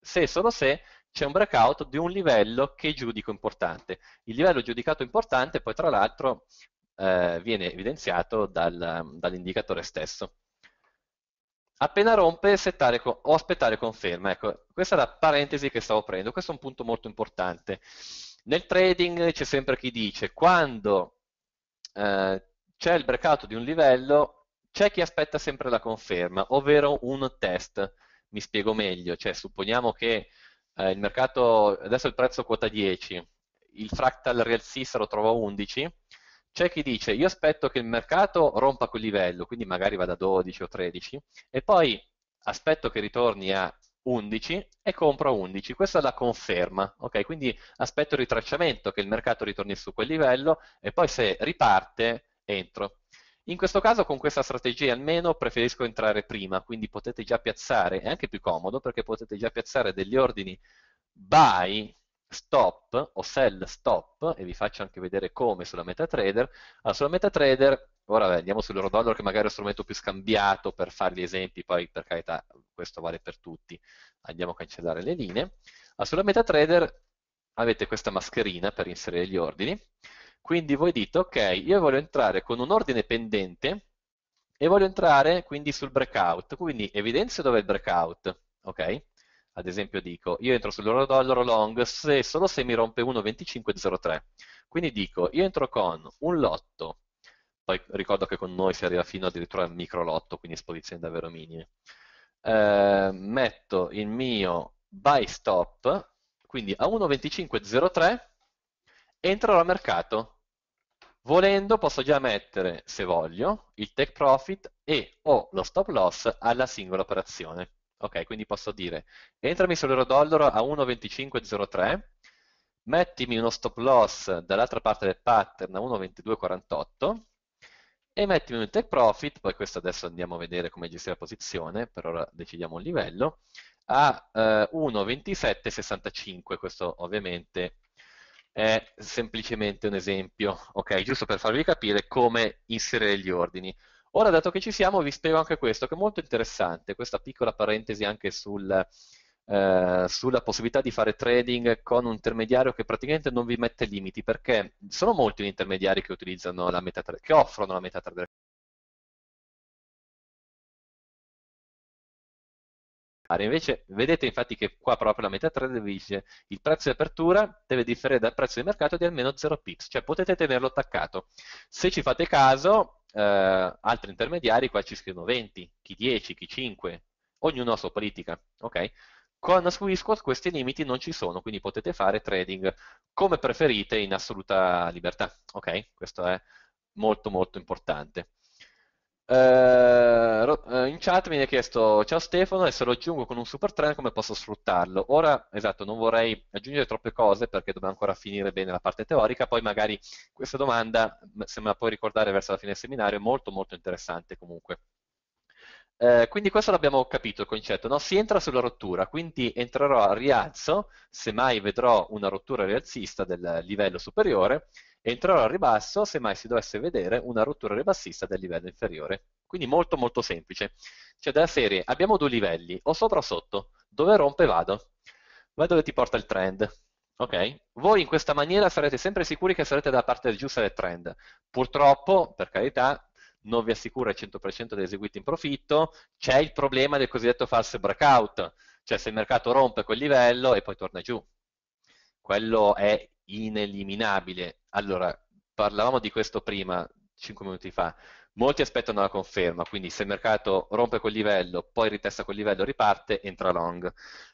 se e solo se, c'è un breakout di un livello che giudico importante. Il livello giudicato importante poi tra l'altro eh, viene evidenziato dal, dall'indicatore stesso. Appena rompe settare con, o aspettare conferma, ecco, questa è la parentesi che stavo prendendo, questo è un punto molto importante. Nel trading c'è sempre chi dice quando eh, c'è il breakout di un livello c'è chi aspetta sempre la conferma, ovvero un test. Mi spiego meglio, cioè supponiamo che eh, il mercato, adesso il prezzo quota 10, il fractal real sisa lo trova 11, c'è chi dice io aspetto che il mercato rompa quel livello, quindi magari vada a 12 o 13, e poi aspetto che ritorni a 11 e compro 11, questa è la conferma, ok? Quindi aspetto il ritracciamento, che il mercato ritorni su quel livello e poi se riparte entro. In questo caso con questa strategia almeno preferisco entrare prima, quindi potete già piazzare, è anche più comodo perché potete già piazzare degli ordini buy stop o sell stop e vi faccio anche vedere come sulla MetaTrader. Allora, ah, sulla MetaTrader, ora beh, andiamo sull'Eurodollar che magari è lo strumento più scambiato per fare gli esempi, poi per carità questo vale per tutti, andiamo a cancellare le linee. Allora, ah, sulla MetaTrader avete questa mascherina per inserire gli ordini quindi voi dite, ok, io voglio entrare con un ordine pendente e voglio entrare quindi sul breakout, quindi evidenzio dove è il breakout, ok? Ad esempio dico, io entro sull'oro dollaro long se, solo se mi rompe 1,2503. Quindi dico, io entro con un lotto, poi ricordo che con noi si arriva fino addirittura al micro lotto, quindi esposizioni davvero minime. Eh, metto il mio buy stop, quindi a 1,2503 entrerò al mercato, Volendo posso già mettere, se voglio, il take profit e o lo stop loss alla singola operazione. Ok, quindi posso dire, entrami sull'euro dollaro a 1,2503, mettimi uno stop loss dall'altra parte del pattern a 1,2248 e mettimi un take profit, poi questo adesso andiamo a vedere come gestire la posizione, per ora decidiamo un livello, a eh, 1,2765, questo ovviamente è semplicemente un esempio, ok? Giusto per farvi capire come inserire gli ordini. Ora, dato che ci siamo, vi spiego anche questo, che è molto interessante, questa piccola parentesi anche sul, eh, sulla possibilità di fare trading con un intermediario che praticamente non vi mette limiti, perché sono molti gli intermediari che, la meta, che offrono la MetaTrader Invece vedete infatti che qua proprio la metà trader vi dice il prezzo di apertura deve differire dal prezzo di mercato di almeno 0 pips, cioè potete tenerlo attaccato. Se ci fate caso, eh, altri intermediari qua ci scrivono 20, chi 10, chi 5, ognuno ha la sua politica. Okay? Con Swisquad questi limiti non ci sono, quindi potete fare trading come preferite in assoluta libertà. Okay? Questo è molto molto importante. Uh, in chat mi viene chiesto ciao Stefano e se lo aggiungo con un super trend come posso sfruttarlo ora esatto non vorrei aggiungere troppe cose perché dobbiamo ancora finire bene la parte teorica poi magari questa domanda se me la puoi ricordare verso la fine del seminario è molto molto interessante comunque uh, quindi questo l'abbiamo capito il concetto no? si entra sulla rottura quindi entrerò al rialzo se mai vedrò una rottura rialzista del livello superiore entrerò al ribasso se mai si dovesse vedere una rottura ribassista del livello inferiore. Quindi molto molto semplice. Cioè della serie abbiamo due livelli, o sopra o sotto, dove rompe vado. Vai dove ti porta il trend. Ok? Voi in questa maniera sarete sempre sicuri che sarete dalla parte giusta del trend. Purtroppo, per carità, non vi assicura il 100% di eseguiti in profitto, c'è il problema del cosiddetto false breakout, cioè se il mercato rompe quel livello e poi torna giù quello è ineliminabile. Allora, parlavamo di questo prima, 5 minuti fa, molti aspettano la conferma, quindi se il mercato rompe quel livello, poi ritesta quel livello, riparte, entra long.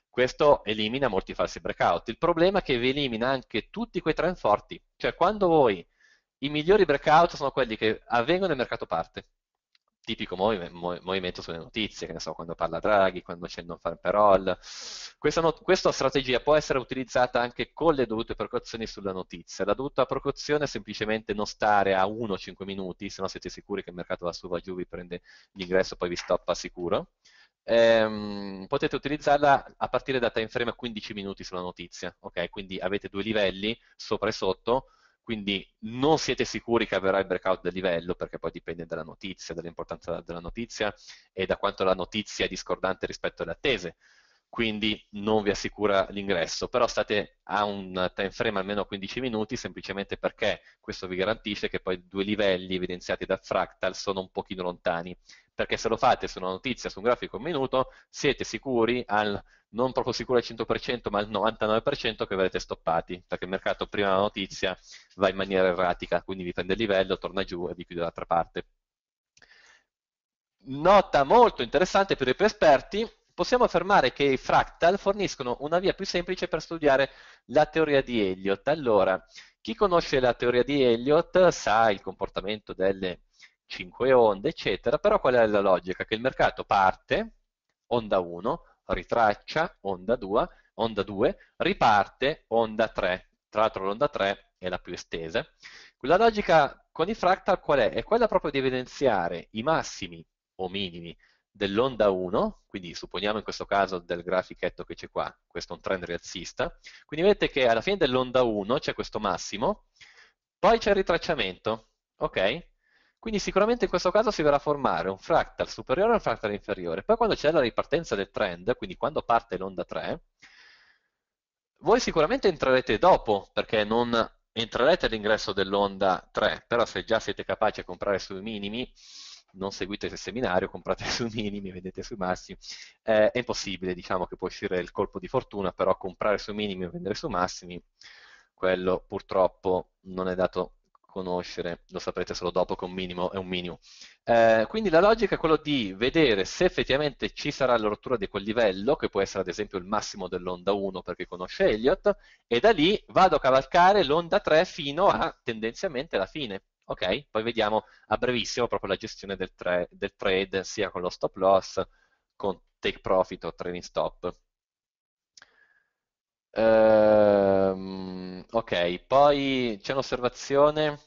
Questo elimina molti falsi breakout. Il problema è che vi elimina anche tutti quei trend forti, cioè quando voi i migliori breakout sono quelli che avvengono e il mercato parte tipico mov movimento sulle notizie, che ne so, quando parla Draghi, quando c'è il non farm parole. Questa, no questa, strategia può essere utilizzata anche con le dovute precauzioni sulla notizia. La dovuta precauzione è semplicemente non stare a 1-5 minuti, se no siete sicuri che il mercato va su, va giù, vi prende l'ingresso, e poi vi stoppa sicuro. Ehm, potete utilizzarla a partire da time frame a 15 minuti sulla notizia, ok? Quindi avete due livelli, sopra e sotto, quindi non siete sicuri che avverrà il breakout del livello perché poi dipende dalla notizia, dall'importanza della notizia e da quanto la notizia è discordante rispetto alle attese quindi non vi assicura l'ingresso, però state a un time frame almeno 15 minuti semplicemente perché questo vi garantisce che poi due livelli evidenziati da Fractal sono un pochino lontani perché se lo fate su una notizia, su un grafico un minuto, siete sicuri, al, non proprio sicuri al 100%, ma al 99% che verrete stoppati, perché il mercato prima della notizia va in maniera erratica, quindi vi prende il livello, torna giù e vi chiude dall'altra parte. Nota molto interessante per i più esperti, possiamo affermare che i fractal forniscono una via più semplice per studiare la teoria di Elliott. Allora, chi conosce la teoria di Elliott sa il comportamento delle 5 onde, eccetera, però qual è la logica? Che il mercato parte, onda 1, ritraccia, onda 2, onda 2 riparte, onda 3, tra l'altro l'onda 3 è la più estesa. La logica con i fractal qual è? È quella proprio di evidenziare i massimi o minimi dell'onda 1, quindi supponiamo in questo caso del grafichetto che c'è qua, questo è un trend rialzista, quindi vedete che alla fine dell'onda 1 c'è questo massimo, poi c'è il ritracciamento, ok? Quindi sicuramente in questo caso si verrà a formare un fractal superiore e un fractal inferiore. Poi quando c'è la ripartenza del trend, quindi quando parte l'onda 3, voi sicuramente entrerete dopo, perché non entrerete all'ingresso dell'onda 3, però se già siete capaci a comprare sui minimi, non seguite il seminario, comprate sui minimi, vendete sui massimi, eh, è impossibile diciamo, che può uscire il colpo di fortuna, però comprare sui minimi e vendere sui massimi, quello purtroppo non è dato conoscere, lo saprete solo dopo che un minimo è un minimo. Eh, quindi la logica è quella di vedere se effettivamente ci sarà la rottura di quel livello, che può essere ad esempio il massimo dell'onda 1 per chi conosce Elliot, e da lì vado a cavalcare l'onda 3 fino a tendenzialmente la fine. Ok, poi vediamo a brevissimo proprio la gestione del, tra del trade sia con lo stop loss, con take profit o trading stop Ehm, ok, poi c'è un'osservazione.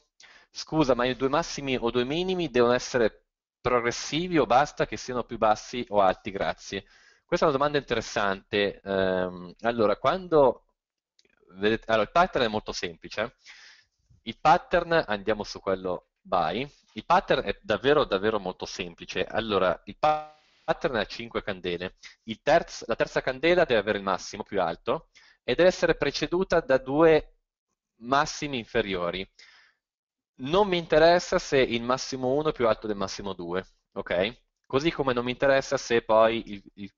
Scusa, ma i due massimi o due minimi devono essere progressivi o basta che siano più bassi o alti? Grazie. Questa è una domanda interessante. Ehm, allora, quando vedete, allora, il pattern è molto semplice. Eh. Il pattern, andiamo su quello by, il pattern è davvero davvero molto semplice. Allora, il pattern ha 5 candele. Terzo, la terza candela deve avere il massimo più alto, e deve essere preceduta da due massimi inferiori. Non mi interessa se il massimo 1 è più alto del massimo 2, ok? Così come non mi interessa se poi il, il,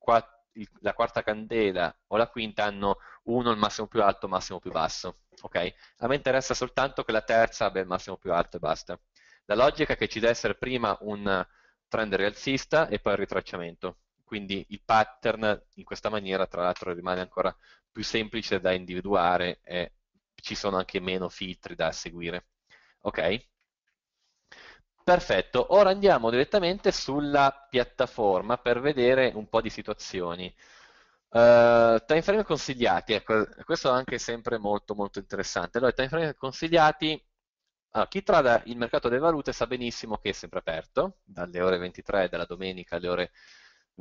il, la quarta candela o la quinta hanno 1 il massimo più alto, il massimo più basso, ok? A me interessa soltanto che la terza abbia il massimo più alto e basta. La logica è che ci deve essere prima un trend rialzista e poi il ritracciamento. Quindi il pattern in questa maniera tra l'altro rimane ancora più semplice da individuare e ci sono anche meno filtri da seguire. Ok? Perfetto, ora andiamo direttamente sulla piattaforma per vedere un po' di situazioni. Uh, eh, frame consigliati, ecco, questo anche sempre molto molto interessante. Allora, time frame consigliati, allora, chi trada il mercato delle valute sa benissimo che è sempre aperto, dalle ore 23 della domenica alle ore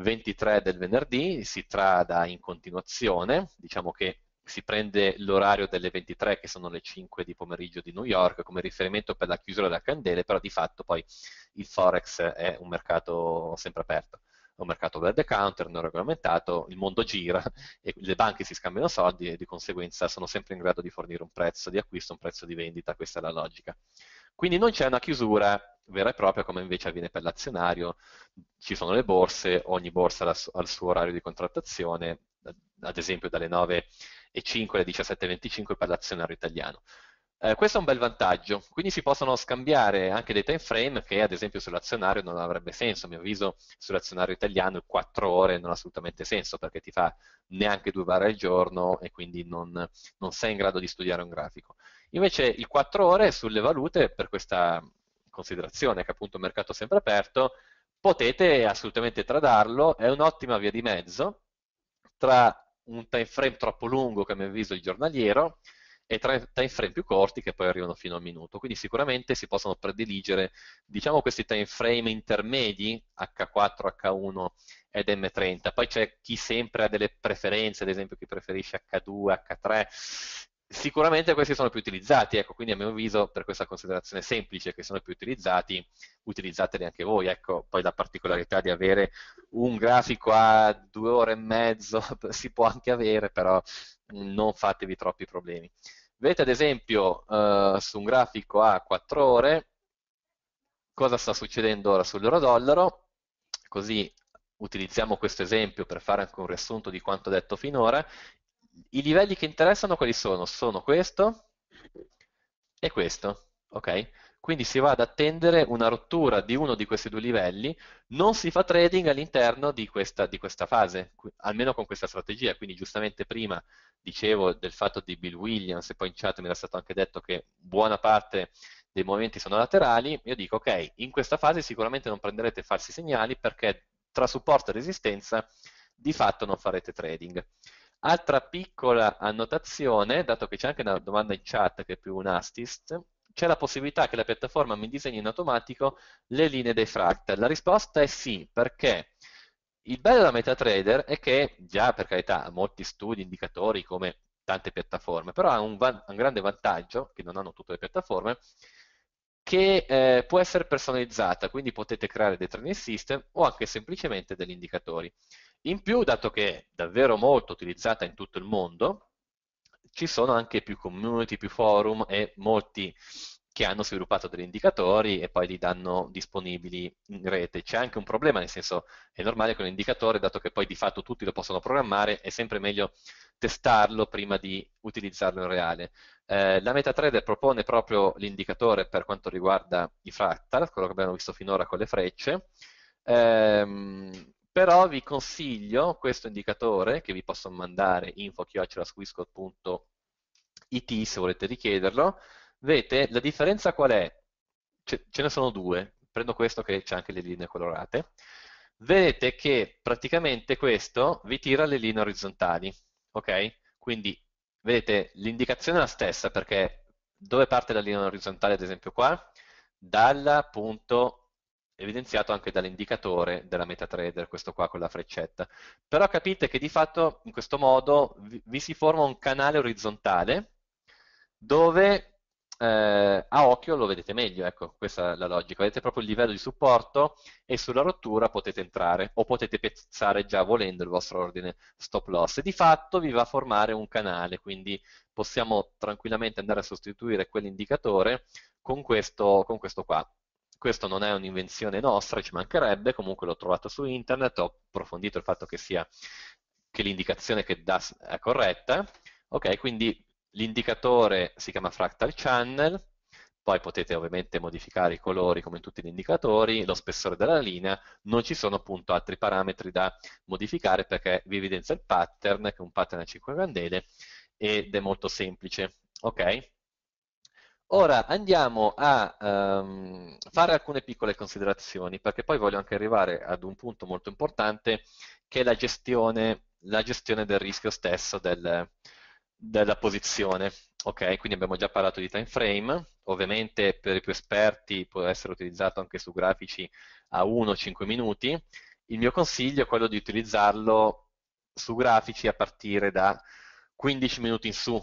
23 del venerdì, si trada in continuazione, diciamo che si prende l'orario delle 23 che sono le 5 di pomeriggio di New York come riferimento per la chiusura della candele, però di fatto poi il Forex è un mercato sempre aperto, è un mercato over the counter, non regolamentato, il mondo gira, e le banche si scambiano soldi e di conseguenza sono sempre in grado di fornire un prezzo di acquisto, un prezzo di vendita, questa è la logica. Quindi non c'è una chiusura vera e propria, come invece avviene per l'azionario. Ci sono le borse, ogni borsa ha il suo orario di contrattazione, ad esempio dalle 9.05 alle 17.25 per l'azionario italiano. Eh, questo è un bel vantaggio, quindi si possono scambiare anche dei time frame che ad esempio sull'azionario non avrebbe senso, a mio avviso sull'azionario italiano 4 ore non ha assolutamente senso perché ti fa neanche due bar al giorno e quindi non, non sei in grado di studiare un grafico. Invece il 4 ore sulle valute per questa considerazione che appunto il mercato è sempre aperto, potete assolutamente tradarlo, è un'ottima via di mezzo tra un time frame troppo lungo, che a mio avviso il giornaliero, e tra time frame più corti che poi arrivano fino a un minuto. Quindi sicuramente si possono prediligere diciamo, questi time frame intermedi H4, H1 ed M30. Poi c'è chi sempre ha delle preferenze, ad esempio chi preferisce H2, H3, sicuramente questi sono più utilizzati, ecco, quindi a mio avviso per questa considerazione semplice che sono più utilizzati, utilizzateli anche voi, ecco, poi la particolarità di avere un grafico a due ore e mezzo si può anche avere, però non fatevi troppi problemi. Vedete ad esempio eh, su un grafico a 4 ore cosa sta succedendo ora sull'euro dollaro, così utilizziamo questo esempio per fare anche un riassunto di quanto detto finora, i livelli che interessano quali sono? Sono questo e questo, ok? Quindi si va ad attendere una rottura di uno di questi due livelli, non si fa trading all'interno di, di questa, fase, almeno con questa strategia, quindi giustamente prima dicevo del fatto di Bill Williams e poi in chat mi era stato anche detto che buona parte dei movimenti sono laterali, io dico ok, in questa fase sicuramente non prenderete falsi segnali perché tra supporto e resistenza di fatto non farete trading. Altra piccola annotazione, dato che c'è anche una domanda in chat che è più un assist, c'è la possibilità che la piattaforma mi disegni in automatico le linee dei fractal. La risposta è sì, perché il bello della MetaTrader è che già per carità ha molti studi, indicatori come tante piattaforme, però ha un, va- un grande vantaggio, che non hanno tutte le piattaforme, che eh, può essere personalizzata, quindi potete creare dei training system o anche semplicemente degli indicatori. In più, dato che è davvero molto utilizzata in tutto il mondo, ci sono anche più community, più forum e molti che hanno sviluppato degli indicatori e poi li danno disponibili in rete. C'è anche un problema, nel senso è normale che un indicatore, dato che poi di fatto tutti lo possono programmare, è sempre meglio testarlo prima di utilizzarlo in reale. Eh, la MetaTrader propone proprio l'indicatore per quanto riguarda i fractal, quello che abbiamo visto finora con le frecce, ehm, però vi consiglio questo indicatore che vi posso mandare info.squiscot.it se volete richiederlo. Vedete, la differenza qual è? Ce, ce ne sono due, prendo questo che c'è anche le linee colorate. Vedete che praticamente questo vi tira le linee orizzontali, ok? Quindi vedete l'indicazione è la stessa perché dove parte la linea orizzontale ad esempio qua? Dal punto evidenziato anche dall'indicatore della MetaTrader, questo qua con la freccetta. Però capite che di fatto in questo modo vi, vi si forma un canale orizzontale dove eh, a occhio lo vedete meglio, ecco, questa è la logica, vedete proprio il livello di supporto e sulla rottura potete entrare o potete piazzare già volendo il vostro ordine stop loss e di fatto vi va a formare un canale, quindi possiamo tranquillamente andare a sostituire quell'indicatore con questo, con questo qua questo non è un'invenzione nostra, ci mancherebbe, comunque l'ho trovato su internet, ho approfondito il fatto che, che l'indicazione che dà è corretta, ok, quindi l'indicatore si chiama fractal channel, poi potete ovviamente modificare i colori come in tutti gli indicatori, lo spessore della linea, non ci sono appunto altri parametri da modificare perché vi evidenzia il pattern, che è un pattern a 5 candele, ed è molto semplice, ok? Ora andiamo a um, fare alcune piccole considerazioni, perché poi voglio anche arrivare ad un punto molto importante, che è la gestione, la gestione del rischio stesso del, della posizione. Ok, quindi abbiamo già parlato di time frame, ovviamente per i più esperti può essere utilizzato anche su grafici a 1-5 minuti. Il mio consiglio è quello di utilizzarlo su grafici a partire da 15 minuti in su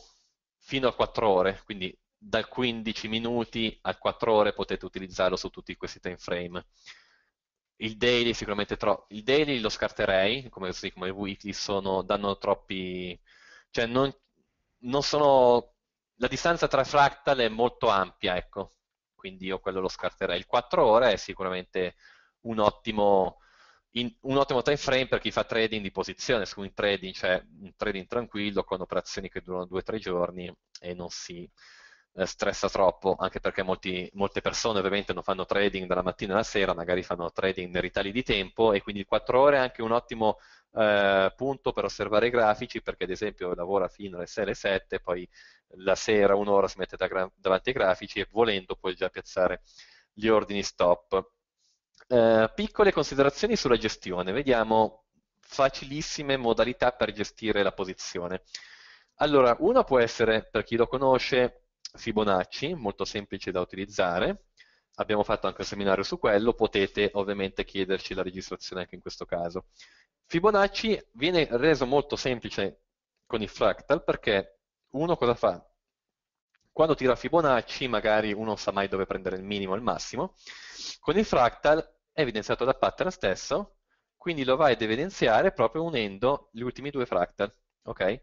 fino a 4 ore, quindi dal 15 minuti al 4 ore potete utilizzarlo su tutti questi time frame. Il daily sicuramente troppo, il daily lo scarterei, come, così, come i weekly sono, danno troppi, cioè non, non sono, la distanza tra fractal è molto ampia, ecco, quindi io quello lo scarterei. Il 4 ore è sicuramente un ottimo, in, un ottimo time frame per chi fa trading di posizione, su un trading, cioè un trading tranquillo con operazioni che durano 2-3 giorni e non si eh, stressa troppo, anche perché molti, molte persone ovviamente non fanno trading dalla mattina alla sera, magari fanno trading nei ritagli di tempo e quindi il 4 ore è anche un ottimo eh, punto per osservare i grafici perché ad esempio lavora fino alle 6 alle 7, poi la sera un'ora si mette da, davanti ai grafici e volendo puoi già piazzare gli ordini stop. Eh, piccole considerazioni sulla gestione, vediamo facilissime modalità per gestire la posizione. Allora, una può essere, per chi lo conosce, Fibonacci, molto semplice da utilizzare, abbiamo fatto anche un seminario su quello, potete ovviamente chiederci la registrazione anche in questo caso. Fibonacci viene reso molto semplice con i fractal perché uno cosa fa? Quando tira Fibonacci magari uno non sa mai dove prendere il minimo e il massimo, con il fractal è evidenziato da pattern stesso, quindi lo vai ad evidenziare proprio unendo gli ultimi due fractal, ok?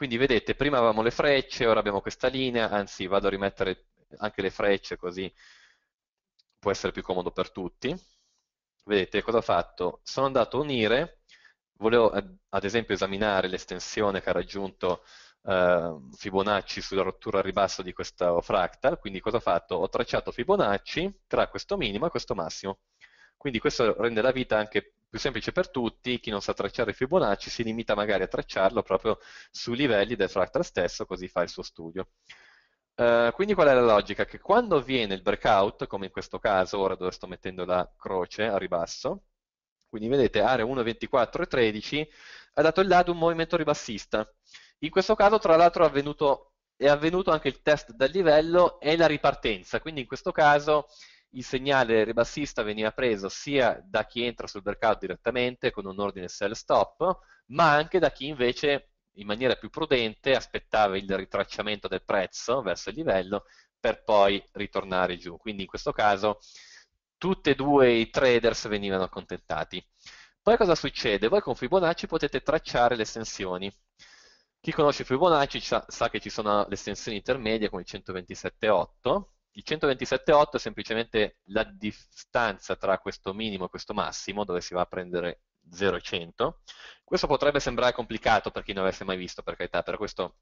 Quindi vedete, prima avevamo le frecce, ora abbiamo questa linea, anzi vado a rimettere anche le frecce così può essere più comodo per tutti. Vedete cosa ho fatto? Sono andato a unire, volevo eh, ad esempio esaminare l'estensione che ha raggiunto eh, Fibonacci sulla rottura al ribasso di questo fractal, quindi cosa ho fatto? Ho tracciato Fibonacci tra questo minimo e questo massimo. Quindi questo rende la vita anche più semplice per tutti, chi non sa tracciare Fibonacci si limita magari a tracciarlo proprio sui livelli del fractal stesso, così fa il suo studio. Uh, quindi qual è la logica? Che quando avviene il breakout, come in questo caso, ora dove sto mettendo la croce a ribasso, quindi vedete area 1, 24 e 13, ha dato il là ad un movimento ribassista. In questo caso, tra l'altro, è avvenuto, è avvenuto anche il test del livello e la ripartenza, quindi in questo caso il segnale ribassista veniva preso sia da chi entra sul mercato direttamente con un ordine sell stop, ma anche da chi invece in maniera più prudente aspettava il ritracciamento del prezzo verso il livello per poi ritornare giù. Quindi in questo caso tutti e due i traders venivano accontentati. Poi cosa succede? Voi con Fibonacci potete tracciare le estensioni. Chi conosce Fibonacci sa, sa che ci sono le estensioni intermedie come il 127.8 il 127.8 è semplicemente la distanza tra questo minimo e questo massimo, dove si va a prendere 0 e 100. Questo potrebbe sembrare complicato per chi non avesse mai visto, per carità, per questo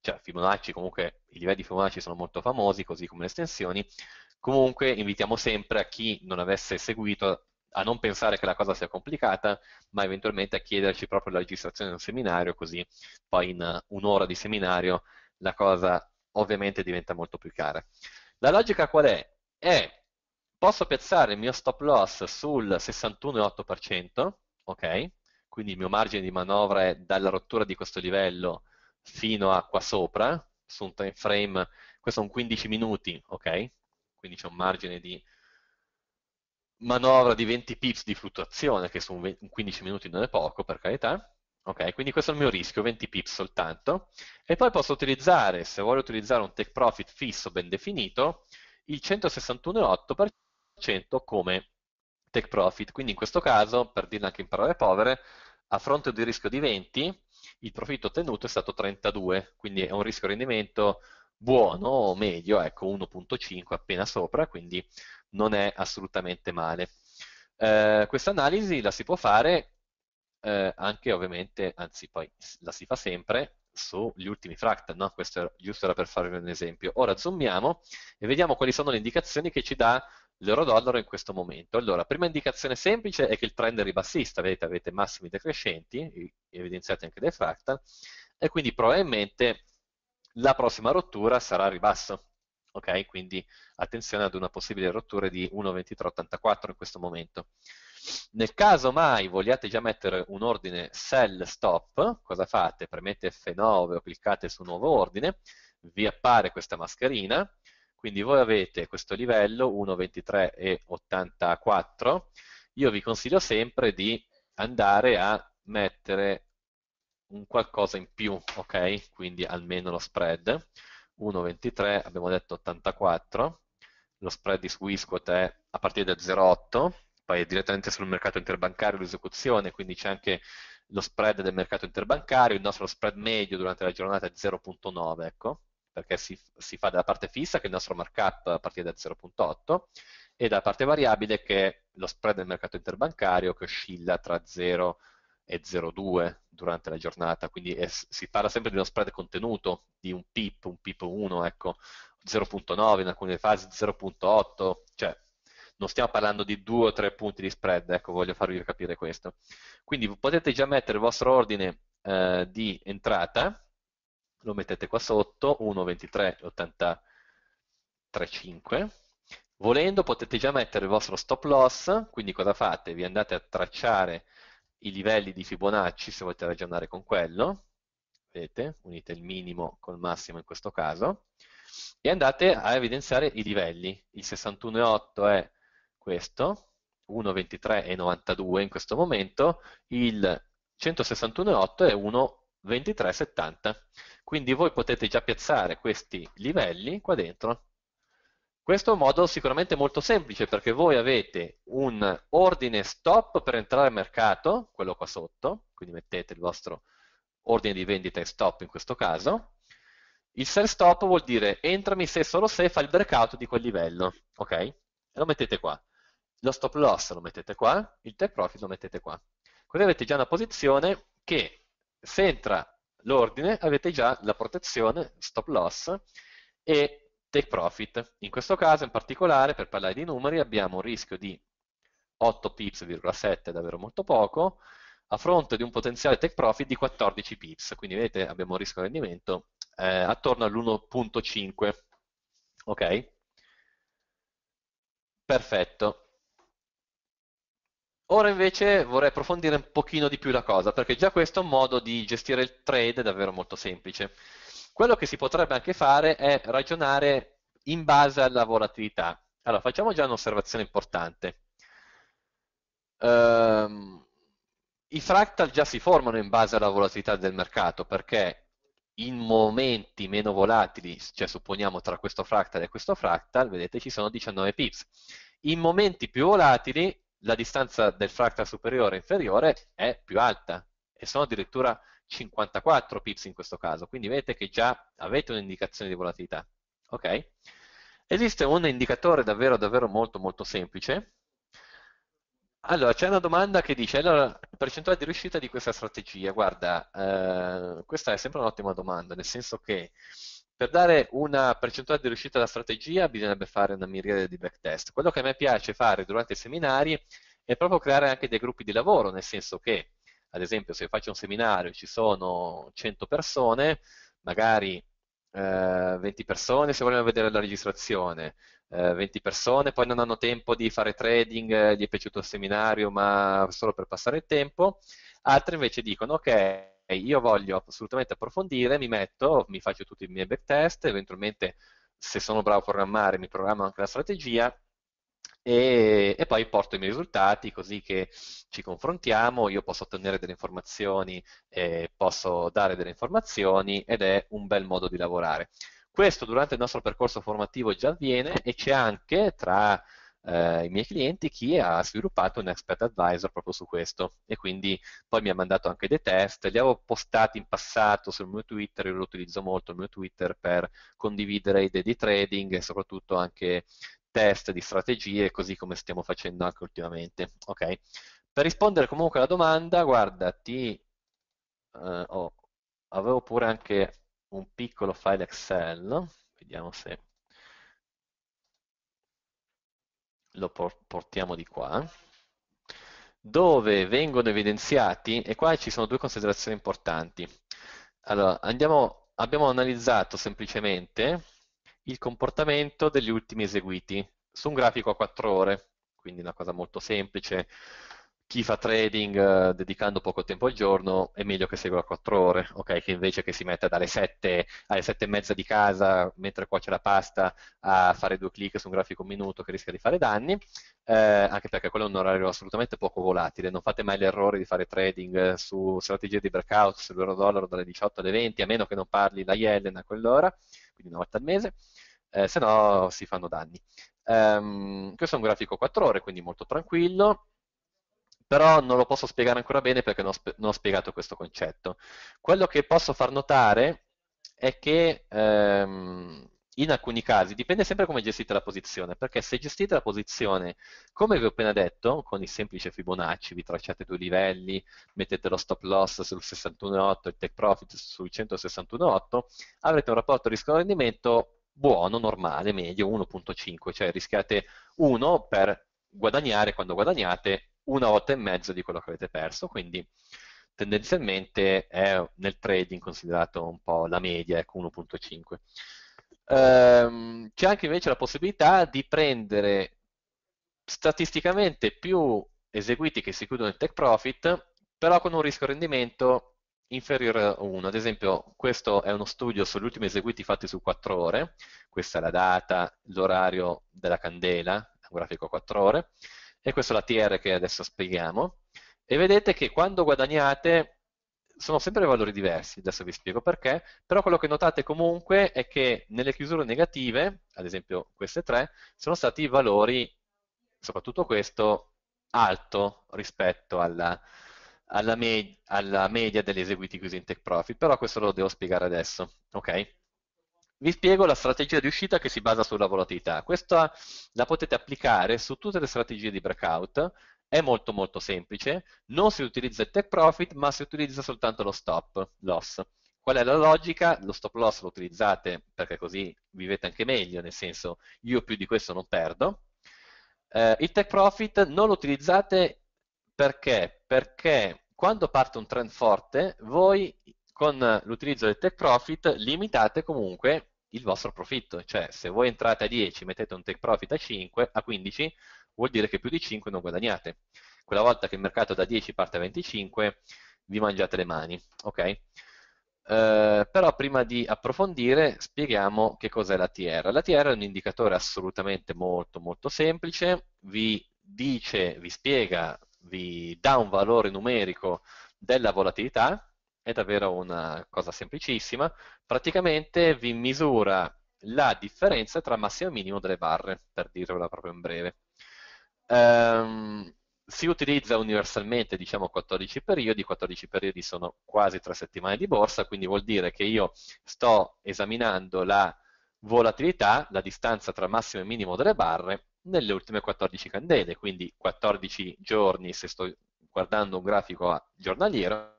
cioè Fibonacci, comunque i livelli di Fibonacci sono molto famosi, così come le estensioni. Comunque invitiamo sempre a chi non avesse seguito a non pensare che la cosa sia complicata, ma eventualmente a chiederci proprio la registrazione di un seminario, così poi in un'ora di seminario la cosa ovviamente diventa molto più cara. La logica qual è? È posso piazzare il mio stop loss sul 61,8%, ok? Quindi il mio margine di manovra è dalla rottura di questo livello fino a qua sopra, su un time frame, questo sono 15 minuti, ok? Quindi c'è un margine di manovra di 20 pips di fluttuazione, che su 15 minuti non è poco, per carità, Ok, quindi questo è il mio rischio, 20 pips soltanto, e poi posso utilizzare, se voglio utilizzare un take profit fisso ben definito, il 161,8% come take profit, quindi in questo caso, per dirla anche in parole povere, a fronte di rischio di 20, il profitto ottenuto è stato 32, quindi è un rischio rendimento buono o medio, ecco 1.5 appena sopra, quindi non è assolutamente male. Eh, questa analisi la si può fare eh, anche ovviamente, anzi poi la si fa sempre, sugli ultimi fractal, no? questo giusto era per farvi un esempio. Ora zoomiamo e vediamo quali sono le indicazioni che ci dà l'euro-dollaro in questo momento. Allora, prima indicazione semplice è che il trend è ribassista, vedete avete massimi decrescenti, evidenziati anche dai fractal, e quindi probabilmente la prossima rottura sarà a ribasso. Ok, quindi attenzione ad una possibile rottura di 1,2384 in questo momento. Nel caso mai vogliate già mettere un ordine sell stop, cosa fate? Premete F9 o cliccate su nuovo ordine, vi appare questa mascherina, quindi voi avete questo livello 1,23 e 84, io vi consiglio sempre di andare a mettere un qualcosa in più, ok? Quindi almeno lo spread, 1,23, abbiamo detto 84, lo spread di Swisquot è a partire da 0,8, poi è direttamente sul mercato interbancario l'esecuzione, quindi c'è anche lo spread del mercato interbancario, il nostro spread medio durante la giornata è 0.9, ecco, perché si, si, fa dalla parte fissa che il nostro markup a partire da 0.8 e dalla parte variabile che è lo spread del mercato interbancario che oscilla tra 0 e 0,2 durante la giornata, quindi è, si parla sempre di uno spread contenuto, di un pip, un pip 1, ecco, 0.9 in alcune fasi, 0.8, cioè non stiamo parlando di due o tre punti di spread, ecco, voglio farvi capire questo. Quindi potete già mettere il vostro ordine eh, di entrata, lo mettete qua sotto, 1,23,83,5. Volendo potete già mettere il vostro stop loss, quindi cosa fate? Vi andate a tracciare i livelli di Fibonacci se volete ragionare con quello, vedete, unite il minimo col massimo in questo caso, e andate a evidenziare i livelli. Il 61,8 è questo, 1,23 e 92 in questo momento, il 161,8 è 1,23,70. Quindi voi potete già piazzare questi livelli qua dentro. Questo è un modo sicuramente molto semplice perché voi avete un ordine stop per entrare al mercato, quello qua sotto, quindi mettete il vostro ordine di vendita e stop in questo caso. Il sell stop vuol dire entrami se solo se fa il breakout di quel livello, ok? E lo mettete qua lo stop loss lo mettete qua, il take profit lo mettete qua. Così avete già una posizione che se entra l'ordine avete già la protezione stop loss e take profit. In questo caso in particolare, per parlare di numeri, abbiamo un rischio di 8 pips,7 davvero molto poco, a fronte di un potenziale take profit di 14 pips, quindi vedete abbiamo un rischio di rendimento eh, attorno all'1.5, ok? Perfetto. Ora invece vorrei approfondire un pochino di più la cosa, perché già questo è un modo di gestire il trade davvero molto semplice. Quello che si potrebbe anche fare è ragionare in base alla volatilità. Allora, facciamo già un'osservazione importante. Um, I fractal già si formano in base alla volatilità del mercato, perché in momenti meno volatili, cioè supponiamo tra questo fractal e questo fractal, vedete ci sono 19 pips. In momenti più volatili la distanza del fractal superiore e inferiore è più alta e sono addirittura 54 pips in questo caso, quindi vedete che già avete un'indicazione di volatilità. Okay? Esiste un indicatore davvero, davvero molto, molto semplice. Allora, c'è una domanda che dice, allora, percentuale di riuscita di questa strategia? Guarda, eh, questa è sempre un'ottima domanda, nel senso che per dare una percentuale di riuscita alla strategia bisognerebbe fare una miriade di backtest. Quello che a me piace fare durante i seminari è proprio creare anche dei gruppi di lavoro, nel senso che, ad esempio, se faccio un seminario e ci sono 100 persone, magari 20 eh, persone se vogliono vedere la registrazione, 20 eh, persone poi non hanno tempo di fare trading, gli è piaciuto il seminario ma solo per passare il tempo, altre invece dicono ok, io voglio assolutamente approfondire, mi metto, mi faccio tutti i miei backtest, eventualmente se sono bravo a programmare mi programmo anche la strategia e, e, poi porto i miei risultati così che ci confrontiamo, io posso ottenere delle informazioni, eh, posso dare delle informazioni ed è un bel modo di lavorare. Questo durante il nostro percorso formativo già avviene e c'è anche tra eh, i miei clienti chi ha sviluppato un expert advisor proprio su questo e quindi poi mi ha mandato anche dei test, li avevo postati in passato sul mio Twitter, io lo utilizzo molto il mio Twitter per condividere idee di trading e soprattutto anche test di strategie così come stiamo facendo anche ultimamente. Okay. Per rispondere comunque alla domanda, guarda, ti, eh, oh, avevo pure anche un piccolo file Excel, vediamo se lo portiamo di qua, dove vengono evidenziati, e qua ci sono due considerazioni importanti. Allora, andiamo, abbiamo analizzato semplicemente il comportamento degli ultimi eseguiti su un grafico a 4 ore, quindi una cosa molto semplice, chi fa trading eh, dedicando poco tempo al giorno è meglio che segua 4 ore, ok? Che invece che si metta dalle 7 alle 7 e mezza di casa mentre cuoce la pasta a fare due clic su un grafico un minuto che rischia di fare danni, eh, anche perché quello è un orario assolutamente poco volatile, non fate mai l'errore di fare trading eh, su strategie di breakout, sull'euro dollaro dalle 18 alle 20, a meno che non parli la Yellen a quell'ora, quindi una volta al mese, eh, se no si fanno danni. Um, questo è un grafico 4 ore, quindi molto tranquillo, però non lo posso spiegare ancora bene perché non ho, sp non ho spiegato questo concetto. Quello che posso far notare è che ehm, in alcuni casi, dipende sempre come gestite la posizione, perché se gestite la posizione, come vi ho appena detto, con il semplice Fibonacci, vi tracciate due livelli, mettete lo stop loss sul 61.8, e il take profit sul 161.8, avrete un rapporto rischio-rendimento buono, normale, medio, 1.5, cioè rischiate 1 per guadagnare quando guadagnate una volta e mezzo di quello che avete perso, quindi tendenzialmente è nel trading considerato un po' la media, ecco 1.5. Ehm, c'è anche invece la possibilità di prendere statisticamente più eseguiti che si chiudono in take profit, però con un rischio rendimento inferiore a 1. Ad esempio, questo è uno studio sugli ultimi eseguiti fatti su 4 ore, questa è la data, l'orario della candela, un grafico a 4 ore, e questo è la TR che adesso spieghiamo, e vedete che quando guadagnate sono sempre valori diversi, adesso vi spiego perché, però quello che notate comunque è che nelle chiusure negative, ad esempio queste tre, sono stati valori, soprattutto questo, alto rispetto alla, alla, me alla media degli eseguiti chiusi in take profit, però questo lo devo spiegare adesso, ok? Vi spiego la strategia di uscita che si basa sulla volatilità. Questa la potete applicare su tutte le strategie di breakout, è molto molto semplice, non si utilizza il take profit ma si utilizza soltanto lo stop loss. Qual è la logica? Lo stop loss lo utilizzate perché così vivete anche meglio, nel senso io più di questo non perdo. Eh, il take profit non lo utilizzate perché? Perché quando parte un trend forte voi con l'utilizzo del take profit limitate comunque il vostro profitto, cioè se voi entrate a 10 mettete un take profit a, 5, a 15 vuol dire che più di 5 non guadagnate. Quella volta che il mercato da 10 parte a 25 vi mangiate le mani, ok? Uh, però prima di approfondire spieghiamo che cos'è l'ATR. L'ATR è un indicatore assolutamente molto molto semplice, vi dice, vi spiega, vi dà un valore numerico della volatilità è davvero una cosa semplicissima, praticamente vi misura la differenza tra massimo e minimo delle barre, per dirvela proprio in breve. Um, si utilizza universalmente diciamo 14 periodi, 14 periodi sono quasi 3 settimane di borsa, quindi vuol dire che io sto esaminando la volatilità, la distanza tra massimo e minimo delle barre nelle ultime 14 candele, quindi 14 giorni se sto guardando un grafico giornaliero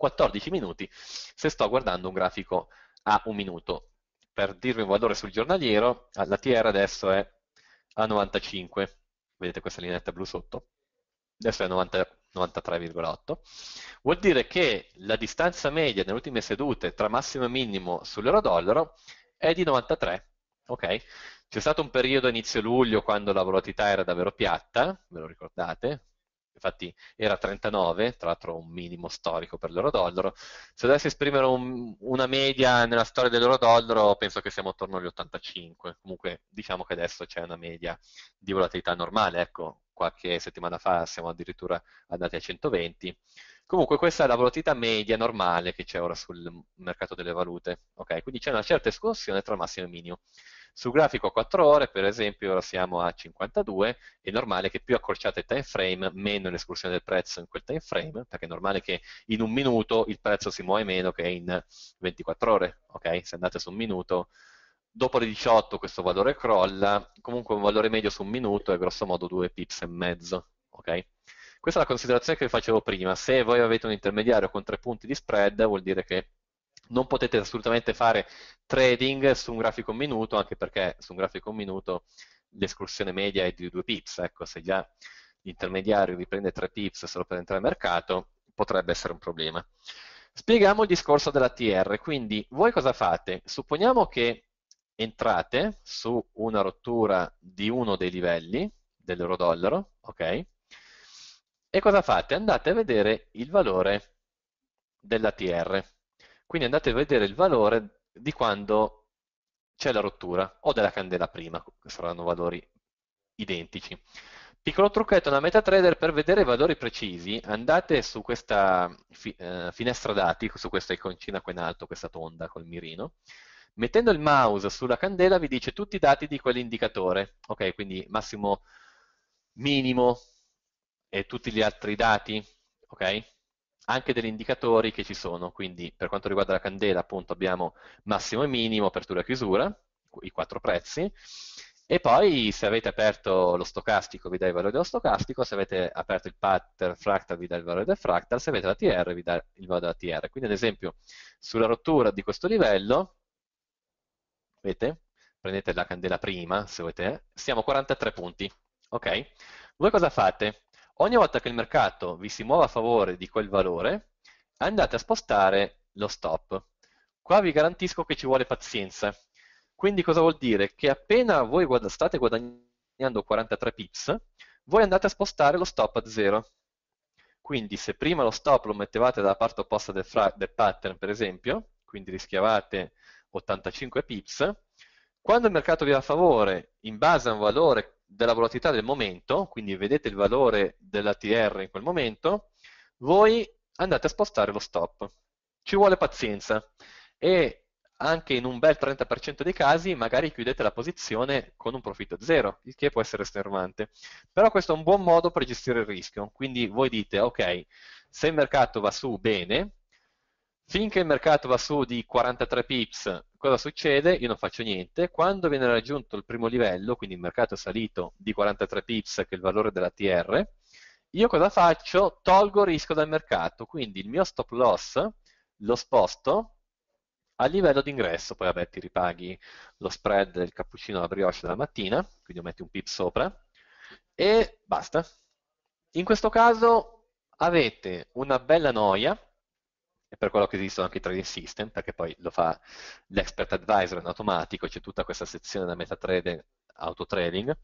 14 minuti se sto guardando un grafico a un minuto. Per dirvi un valore sul giornaliero, la TR adesso è a 95, vedete questa linea blu sotto, adesso è a 93,8, vuol dire che la distanza media nelle ultime sedute tra massimo e minimo sull'euro-dollaro è di 93, ok? C'è stato un periodo a inizio luglio quando la volatilità era davvero piatta, ve lo ricordate, infatti era 39, tra l'altro un minimo storico per l'euro-dollaro, se dovessi esprimere un, una media nella storia dell'euro-dollaro penso che siamo attorno agli 85, comunque diciamo che adesso c'è una media di volatilità normale, ecco, qualche settimana fa siamo addirittura andati a 120, Comunque questa è la volatilità media normale che c'è ora sul mercato delle valute, okay? quindi c'è una certa escursione tra massimo e minimo sul grafico a 4 ore, per esempio, ora siamo a 52, è normale che più accorciate il time frame, meno l'escursione del prezzo in quel time frame, perché è normale che in un minuto il prezzo si muove meno che in 24 ore, ok? Se andate su un minuto, dopo le 18 questo valore crolla, comunque un valore medio su un minuto è grossomodo 2 pips e mezzo, ok? Questa è la considerazione che vi facevo prima, se voi avete un intermediario con 3 punti di spread vuol dire che non potete assolutamente fare trading su un grafico minuto, anche perché su un grafico minuto l'escursione media è di 2 pips, ecco, se già l'intermediario vi prende 3 pips solo per entrare in mercato, potrebbe essere un problema. Spieghiamo il discorso della TR, quindi voi cosa fate? Supponiamo che entrate su una rottura di uno dei livelli dell'euro-dollaro, ok? E cosa fate? Andate a vedere il valore della TR. Quindi andate a vedere il valore di quando c'è la rottura o della candela prima, che saranno valori identici. Piccolo trucchetto da MetaTrader per vedere i valori precisi, andate su questa fi eh, finestra dati, su questa iconcina qua in alto, questa tonda col mirino, mettendo il mouse sulla candela vi dice tutti i dati di quell'indicatore, ok, quindi massimo, minimo e tutti gli altri dati, ok? anche degli indicatori che ci sono, quindi per quanto riguarda la candela appunto abbiamo massimo e minimo, apertura e chiusura, i quattro prezzi, e poi se avete aperto lo stocastico vi dà il valore dello stocastico, se avete aperto il pattern fractal vi dà il valore del fractal, se avete la TR vi dà il valore della TR. Quindi ad esempio sulla rottura di questo livello, vedete, prendete la candela prima se volete, siamo a 43 punti, ok? Voi cosa fate? Ogni volta che il mercato vi si muove a favore di quel valore, andate a spostare lo stop. Qua vi garantisco che ci vuole pazienza. Quindi cosa vuol dire? Che appena voi guad state guadagnando 43 pips, voi andate a spostare lo stop a 0. Quindi se prima lo stop lo mettevate dalla parte opposta del, del pattern, per esempio, quindi rischiavate 85 pips, quando il mercato vi va a favore, in base a un valore della volatilità del momento, quindi vedete il valore dell'ATR in quel momento, voi andate a spostare lo stop. Ci vuole pazienza e anche in un bel 30% dei casi magari chiudete la posizione con un profitto zero, il che può essere estenuante. Però questo è un buon modo per gestire il rischio, quindi voi dite ok, se il mercato va su bene, Finché il mercato va su di 43 pips, cosa succede? Io non faccio niente. Quando viene raggiunto il primo livello, quindi il mercato è salito di 43 pips, che è il valore della TR, io cosa faccio? Tolgo rischio dal mercato, quindi il mio stop loss lo sposto a livello d'ingresso, poi vabbè ti ripaghi lo spread del cappuccino alla brioche della mattina, quindi metti un pip sopra, e basta. In questo caso avete una bella noia, è per quello che esistono anche i trading system, perché poi lo fa l'expert advisor in automatico, c'è tutta questa sezione da MetaTrader autotrading.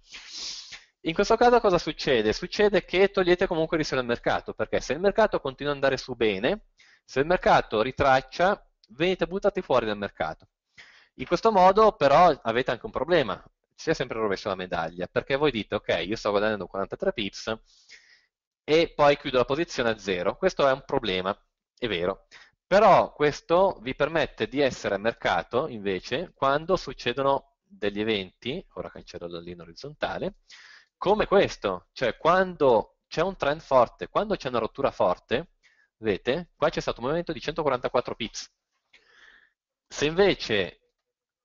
In questo caso cosa succede? Succede che togliete comunque il rischio dal mercato, perché se il mercato continua ad andare su bene, se il mercato ritraccia, venite buttati fuori dal mercato. In questo modo però avete anche un problema, c'è sempre il rovescio della medaglia, perché voi dite ok, io sto guadagnando 43 pips e poi chiudo la posizione a zero, questo è un problema, è vero, però questo vi permette di essere a mercato invece quando succedono degli eventi, ora cancello la linea orizzontale, come questo, cioè quando c'è un trend forte, quando c'è una rottura forte, vedete, qua c'è stato un movimento di 144 pips. Se invece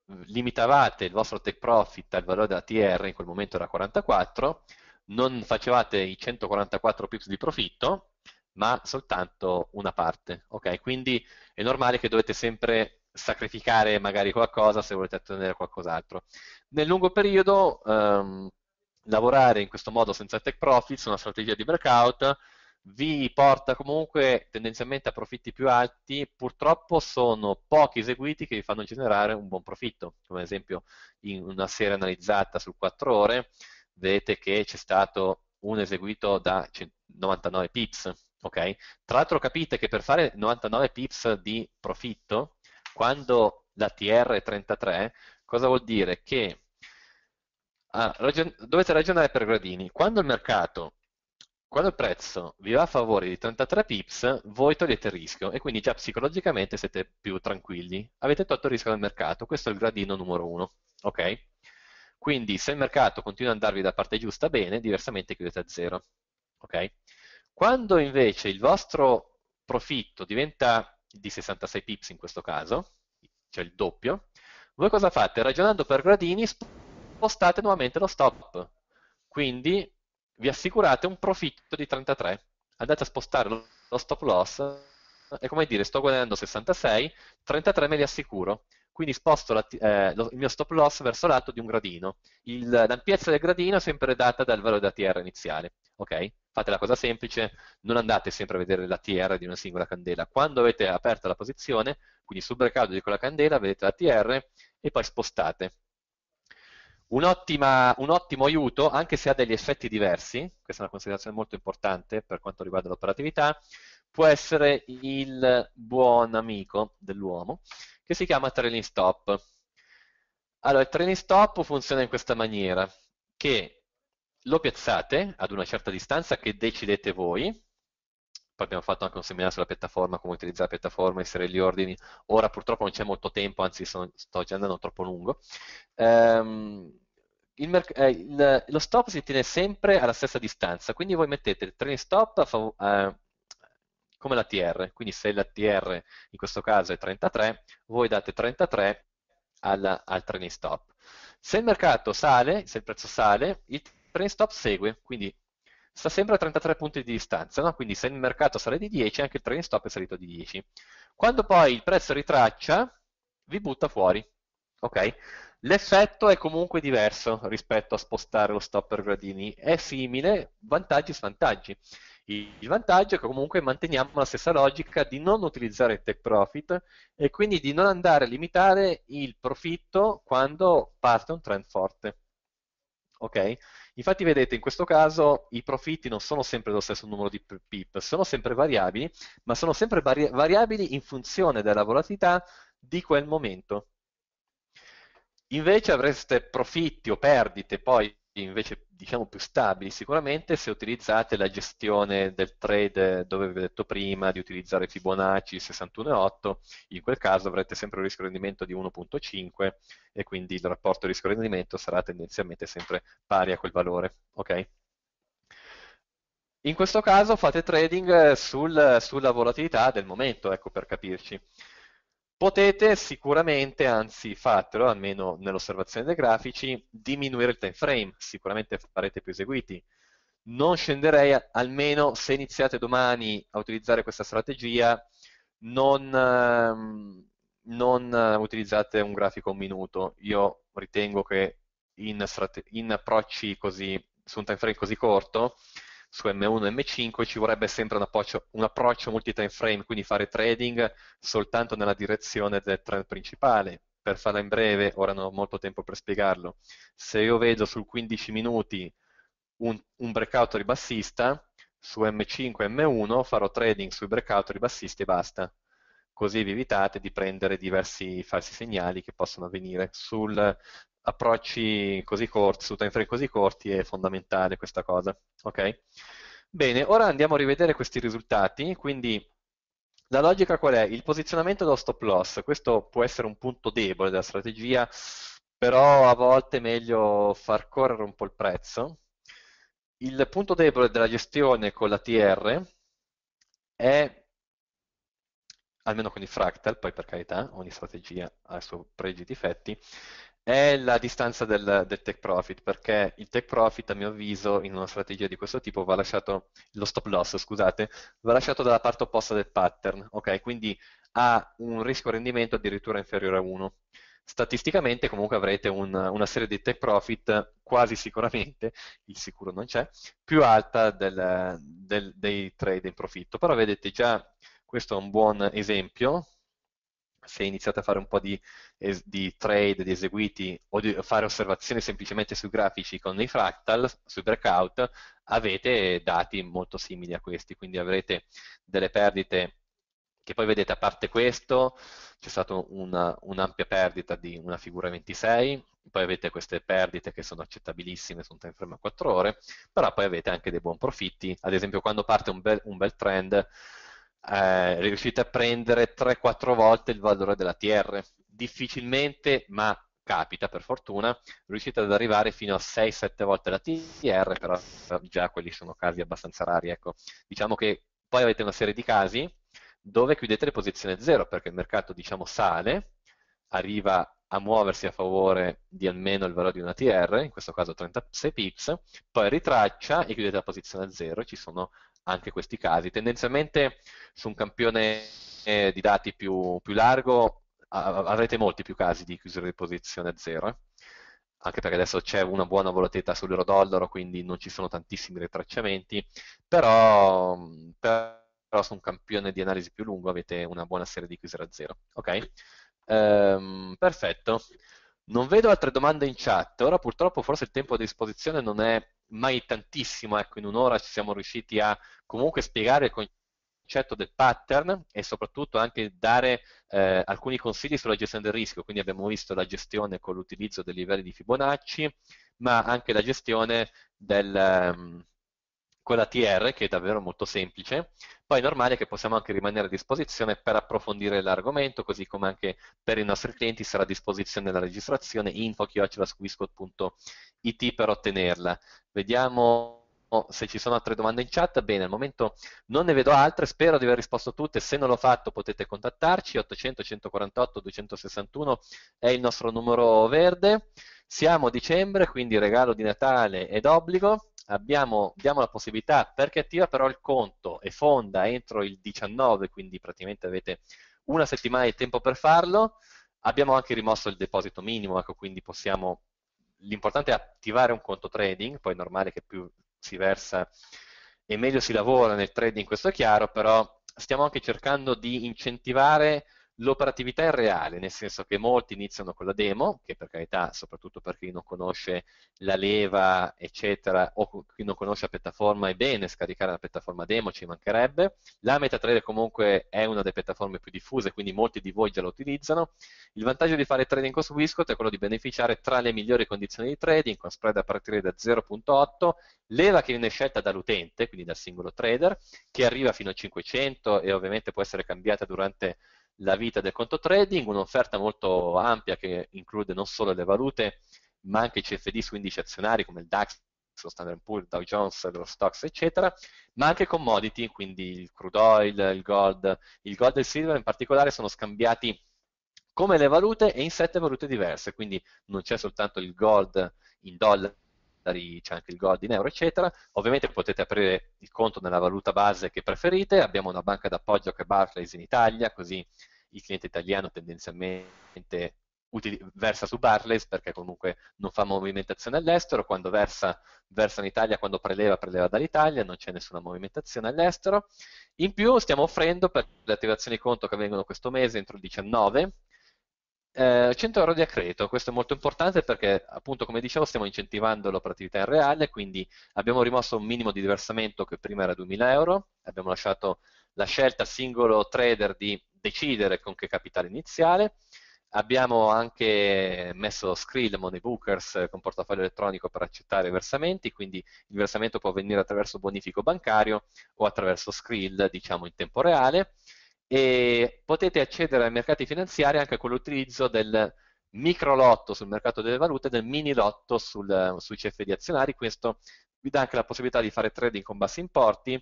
limitavate il vostro take profit al valore della TR, in quel momento era 44, non facevate i 144 pips di profitto, ma soltanto una parte. Okay? Quindi è normale che dovete sempre sacrificare magari qualcosa se volete ottenere qualcos'altro. Nel lungo periodo ehm, lavorare in questo modo senza take profits, una strategia di breakout, vi porta comunque tendenzialmente a profitti più alti, purtroppo sono pochi eseguiti che vi fanno generare un buon profitto, come ad esempio in una serie analizzata su 4 ore, vedete che c'è stato un eseguito da 99 pips, Okay? Tra l'altro capite che per fare 99 pips di profitto, quando la TR è 33, cosa vuol dire? Che ah, ragion dovete ragionare per gradini. Quando il mercato, quando il prezzo vi va a favore di 33 pips, voi togliete il rischio e quindi già psicologicamente siete più tranquilli. Avete tolto il rischio dal mercato, questo è il gradino numero 1. Okay? Quindi se il mercato continua ad andarvi da parte giusta, bene, diversamente chiudete a zero. Okay? Quando invece il vostro profitto diventa di 66 pips in questo caso, cioè il doppio, voi cosa fate? Ragionando per gradini spostate nuovamente lo stop, quindi vi assicurate un profitto di 33, andate a spostare lo stop loss, è come dire sto guadagnando 66, 33 me li assicuro, quindi sposto la, eh, lo, il mio stop loss verso l'alto di un gradino, l'ampiezza del gradino è sempre data dal valore da TR iniziale, ok? fate la cosa semplice, non andate sempre a vedere la TR di una singola candela. Quando avete aperta la posizione, quindi sul breakout di quella candela, vedete la TR e poi spostate. Un, ottimo aiuto, anche se ha degli effetti diversi, questa è una considerazione molto importante per quanto riguarda l'operatività, può essere il buon amico dell'uomo, che si chiama trailing stop. Allora, il trailing stop funziona in questa maniera, che lo piazzate ad una certa distanza che decidete voi, poi abbiamo fatto anche un seminario sulla piattaforma, come utilizzare la piattaforma, inserire gli ordini, ora purtroppo non c'è molto tempo, anzi sono, sto già andando troppo lungo. Um, il, eh, il, lo stop si tiene sempre alla stessa distanza, quindi voi mettete il train stop eh, come la TR, quindi se la TR in questo caso è 33, voi date 33 al, al training stop. Se il mercato sale, se il prezzo sale, il train stop segue, quindi sta sempre a 33 punti di distanza, no? quindi se il mercato sale di 10 anche il train stop è salito di 10. Quando poi il prezzo ritraccia, vi butta fuori. Okay? L'effetto è comunque diverso rispetto a spostare lo stop per gradini, è simile, vantaggi e svantaggi. Il vantaggio è che comunque manteniamo la stessa logica di non utilizzare il take profit e quindi di non andare a limitare il profitto quando parte un trend forte. Okay? Infatti vedete in questo caso i profitti non sono sempre lo stesso numero di pip, sono sempre variabili, ma sono sempre vari variabili in funzione della volatilità di quel momento. Invece avreste profitti o perdite poi invece diciamo più stabili sicuramente se utilizzate la gestione del trade eh, dove vi ho detto prima di utilizzare Fibonacci 61,8 in quel caso avrete sempre un rischio rendimento di 1.5 e quindi il rapporto rischio rendimento sarà tendenzialmente sempre pari a quel valore okay? in questo caso fate trading eh, sul, sulla volatilità del momento ecco per capirci Potete sicuramente, anzi fatelo, almeno nell'osservazione dei grafici, diminuire il time frame, sicuramente farete più eseguiti. Non scenderei, almeno se iniziate domani a utilizzare questa strategia, non, ehm, non eh, utilizzate un grafico un minuto. Io ritengo che in, in approcci così, su un time frame così corto, su M1 e M5 ci vorrebbe sempre un approccio, un approccio multi-time frame, quindi fare trading soltanto nella direzione del trend principale. Per farla in breve, ora non ho molto tempo per spiegarlo, se io vedo sul 15 minuti un, un breakout ribassista, su M5 e M1 farò trading sui breakout ribassisti e basta così vi evitate di prendere diversi falsi segnali che possono avvenire. Sul, approcci così corti, su time frame così corti è fondamentale questa cosa. Okay? Bene, ora andiamo a rivedere questi risultati, quindi la logica qual è? Il posizionamento dello stop loss, questo può essere un punto debole della strategia, però a volte è meglio far correre un po' il prezzo. Il punto debole della gestione con la TR è, almeno con i fractal, poi per carità, ogni strategia ha i suoi pregi e difetti, è la distanza del, del, take profit, perché il take profit, a mio avviso, in una strategia di questo tipo va lasciato, lo stop loss, scusate, va lasciato dalla parte opposta del pattern, ok? Quindi ha un rischio rendimento addirittura inferiore a 1. Statisticamente comunque avrete un, una serie di take profit quasi sicuramente, il sicuro non c'è, più alta del, del, dei trade in profitto. Però vedete già, questo è un buon esempio, se iniziate a fare un po' di, di trade, di eseguiti o di fare osservazioni semplicemente sui grafici con i fractal, sui breakout, avete dati molto simili a questi, quindi avrete delle perdite che poi vedete a parte questo c'è stata un'ampia perdita di una figura 26, poi avete queste perdite che sono accettabilissime su un time frame a 4 ore, però poi avete anche dei buoni profitti, ad esempio quando parte un bel, un bel trend eh, riuscite a prendere 3-4 volte il valore della TR. Difficilmente, ma capita per fortuna, riuscite ad arrivare fino a 6-7 volte la TR, però già quelli sono casi abbastanza rari. Ecco. Diciamo che poi avete una serie di casi dove chiudete le posizioni zero perché il mercato diciamo, sale, arriva a muoversi a favore di almeno il valore di una TR, in questo caso 36 pips, poi ritraccia e chiudete la posizione a 0, ci sono anche questi casi. Tendenzialmente su un campione eh, di dati più, più largo a, avrete molti più casi di chiusura di posizione a zero, eh. anche perché adesso c'è una buona volatilità sull'euro-dollaro, quindi non ci sono tantissimi ritracciamenti, però, però, su un campione di analisi più lungo avete una buona serie di chiusura a zero. Ok? Ehm, perfetto. Non vedo altre domande in chat, ora purtroppo forse il tempo a disposizione non è mai tantissimo, ecco, in un'ora ci siamo riusciti a comunque spiegare il concetto del pattern e soprattutto anche dare eh, alcuni consigli sulla gestione del rischio, quindi abbiamo visto la gestione con l'utilizzo dei livelli di Fibonacci, ma anche la gestione del... Um, quella TR che è davvero molto semplice, poi è normale che possiamo anche rimanere a disposizione per approfondire l'argomento, così come anche per i nostri clienti sarà a disposizione la registrazione info.it per ottenerla. Vediamo se ci sono altre domande in chat, bene, al momento non ne vedo altre, spero di aver risposto a tutte, se non l'ho fatto potete contattarci, 800 148 261 è il nostro numero verde, siamo a dicembre, quindi regalo di Natale ed obbligo, abbiamo, diamo la possibilità per chi attiva però il conto e fonda entro il 19, quindi praticamente avete una settimana di tempo per farlo, abbiamo anche rimosso il deposito minimo, ecco, quindi possiamo, l'importante è attivare un conto trading, poi è normale che più si versa e meglio si lavora nel trading, questo è chiaro, però stiamo anche cercando di incentivare L'operatività è reale, nel senso che molti iniziano con la demo, che per carità, soprattutto per chi non conosce la leva, eccetera, o chi non conosce la piattaforma, è bene scaricare la piattaforma demo, ci mancherebbe. La MetaTrader comunque è una delle piattaforme più diffuse, quindi molti di voi già la utilizzano. Il vantaggio di fare trading con Swissquote è quello di beneficiare tra le migliori condizioni di trading, con spread a partire da 0.8, leva che viene scelta dall'utente, quindi dal singolo trader, che arriva fino a 500 e ovviamente può essere cambiata durante la vita del conto trading, un'offerta molto ampia che include non solo le valute, ma anche i CFD su indici azionari come il DAX, lo Standard Poor's, Dow Jones, lo Stocks, eccetera, ma anche commodity, quindi il crude oil, il gold. Il gold e il silver in particolare sono scambiati come le valute e in sette valute diverse, quindi non c'è soltanto il gold in dollari, c'è anche il gold in euro, eccetera. Ovviamente potete aprire il conto nella valuta base che preferite, abbiamo una banca d'appoggio che è Barclays in Italia, così il cliente italiano tendenzialmente versa su Barclays perché comunque non fa movimentazione all'estero, quando versa, versa in Italia, quando preleva, preleva dall'Italia, non c'è nessuna movimentazione all'estero. In più stiamo offrendo per le attivazioni di conto che avvengono questo mese entro il 19, eh, 100 euro di accredito, questo è molto importante perché appunto come dicevo stiamo incentivando l'operatività in reale, quindi abbiamo rimosso un minimo di diversamento che prima era 2000 euro, abbiamo lasciato la scelta al singolo trader di decidere con che capitale iniziale, abbiamo anche messo Skrill Money Bookers con portafoglio elettronico per accettare i versamenti, quindi il versamento può avvenire attraverso bonifico bancario o attraverso Skrill diciamo in tempo reale, e potete accedere ai mercati finanziari anche con l'utilizzo del micro lotto sul mercato delle valute e del mini lotto sul, sui CFD azionari. Questo vi dà anche la possibilità di fare trading con bassi importi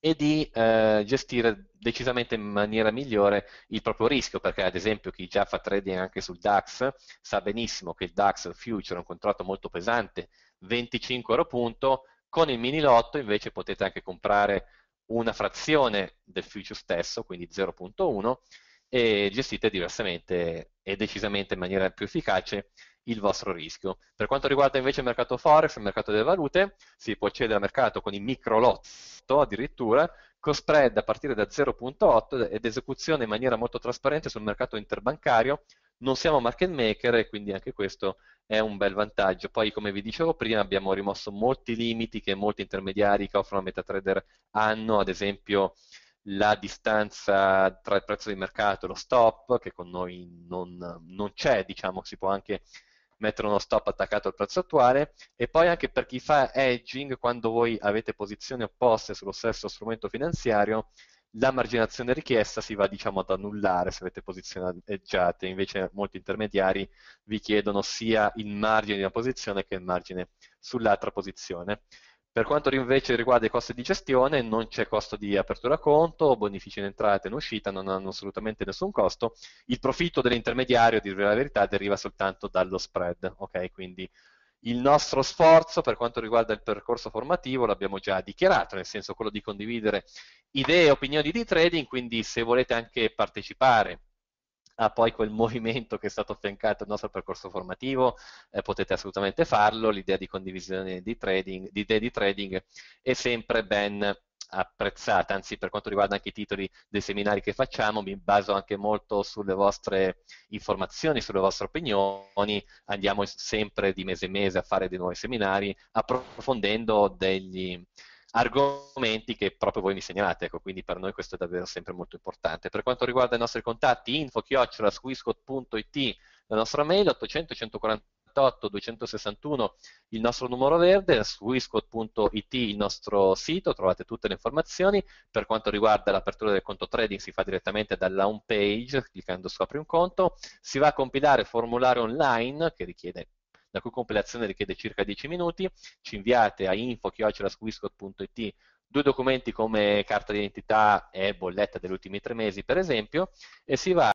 e di eh, gestire decisamente in maniera migliore il proprio rischio, perché ad esempio chi già fa trading anche sul DAX sa benissimo che il DAX Future è un contratto molto pesante, 25 euro punto, con il mini lotto invece potete anche comprare una frazione del future stesso, quindi 0.1, e gestite diversamente e decisamente in maniera più efficace il vostro rischio. Per quanto riguarda invece il mercato forex, il mercato delle valute, si può accedere al mercato con i micro lotto addirittura, con spread a partire da 0.8 ed esecuzione in maniera molto trasparente sul mercato interbancario non siamo market maker e quindi anche questo è un bel vantaggio. Poi, come vi dicevo prima, abbiamo rimosso molti limiti che molti intermediari che offrono a MetaTrader hanno, ad esempio la distanza tra il prezzo di mercato e lo stop, che con noi non, non c'è, diciamo, si può anche mettere uno stop attaccato al prezzo attuale e poi anche per chi fa hedging, quando voi avete posizioni opposte sullo stesso strumento finanziario, la marginazione richiesta si va diciamo ad annullare se avete posizioneggiate, invece molti intermediari vi chiedono sia il margine di una posizione che il margine sull'altra posizione. Per quanto invece riguarda i costi di gestione, non c'è costo di apertura conto, bonifici in entrata e in uscita, non hanno assolutamente nessun costo. Il profitto dell'intermediario, a dire la verità, deriva soltanto dallo spread, ok? Quindi il nostro sforzo per quanto riguarda il percorso formativo l'abbiamo già dichiarato, nel senso quello di condividere idee e opinioni di trading, quindi se volete anche partecipare a poi quel movimento che è stato affiancato al nostro percorso formativo, eh, potete assolutamente farlo, l'idea di condivisione di, trading, di idee di trading è sempre ben apprezzata, anzi per quanto riguarda anche i titoli dei seminari che facciamo, mi baso anche molto sulle vostre informazioni, sulle vostre opinioni, andiamo sempre di mese in mese a fare dei nuovi seminari, approfondendo degli argomenti che proprio voi mi segnalate, ecco, quindi per noi questo è davvero sempre molto importante. Per quanto riguarda i nostri contatti, info chiocciola squiscot.it, la nostra mail 800 140 248 261 il nostro numero verde, su wiscot.it il nostro sito, trovate tutte le informazioni. Per quanto riguarda l'apertura del conto trading si fa direttamente dalla home page, cliccando su apri un conto, si va a compilare formulare online che richiede la cui compilazione richiede circa 10 minuti, ci inviate a info.wiscot.it due documenti come carta d'identità e bolletta degli ultimi tre mesi per esempio e si va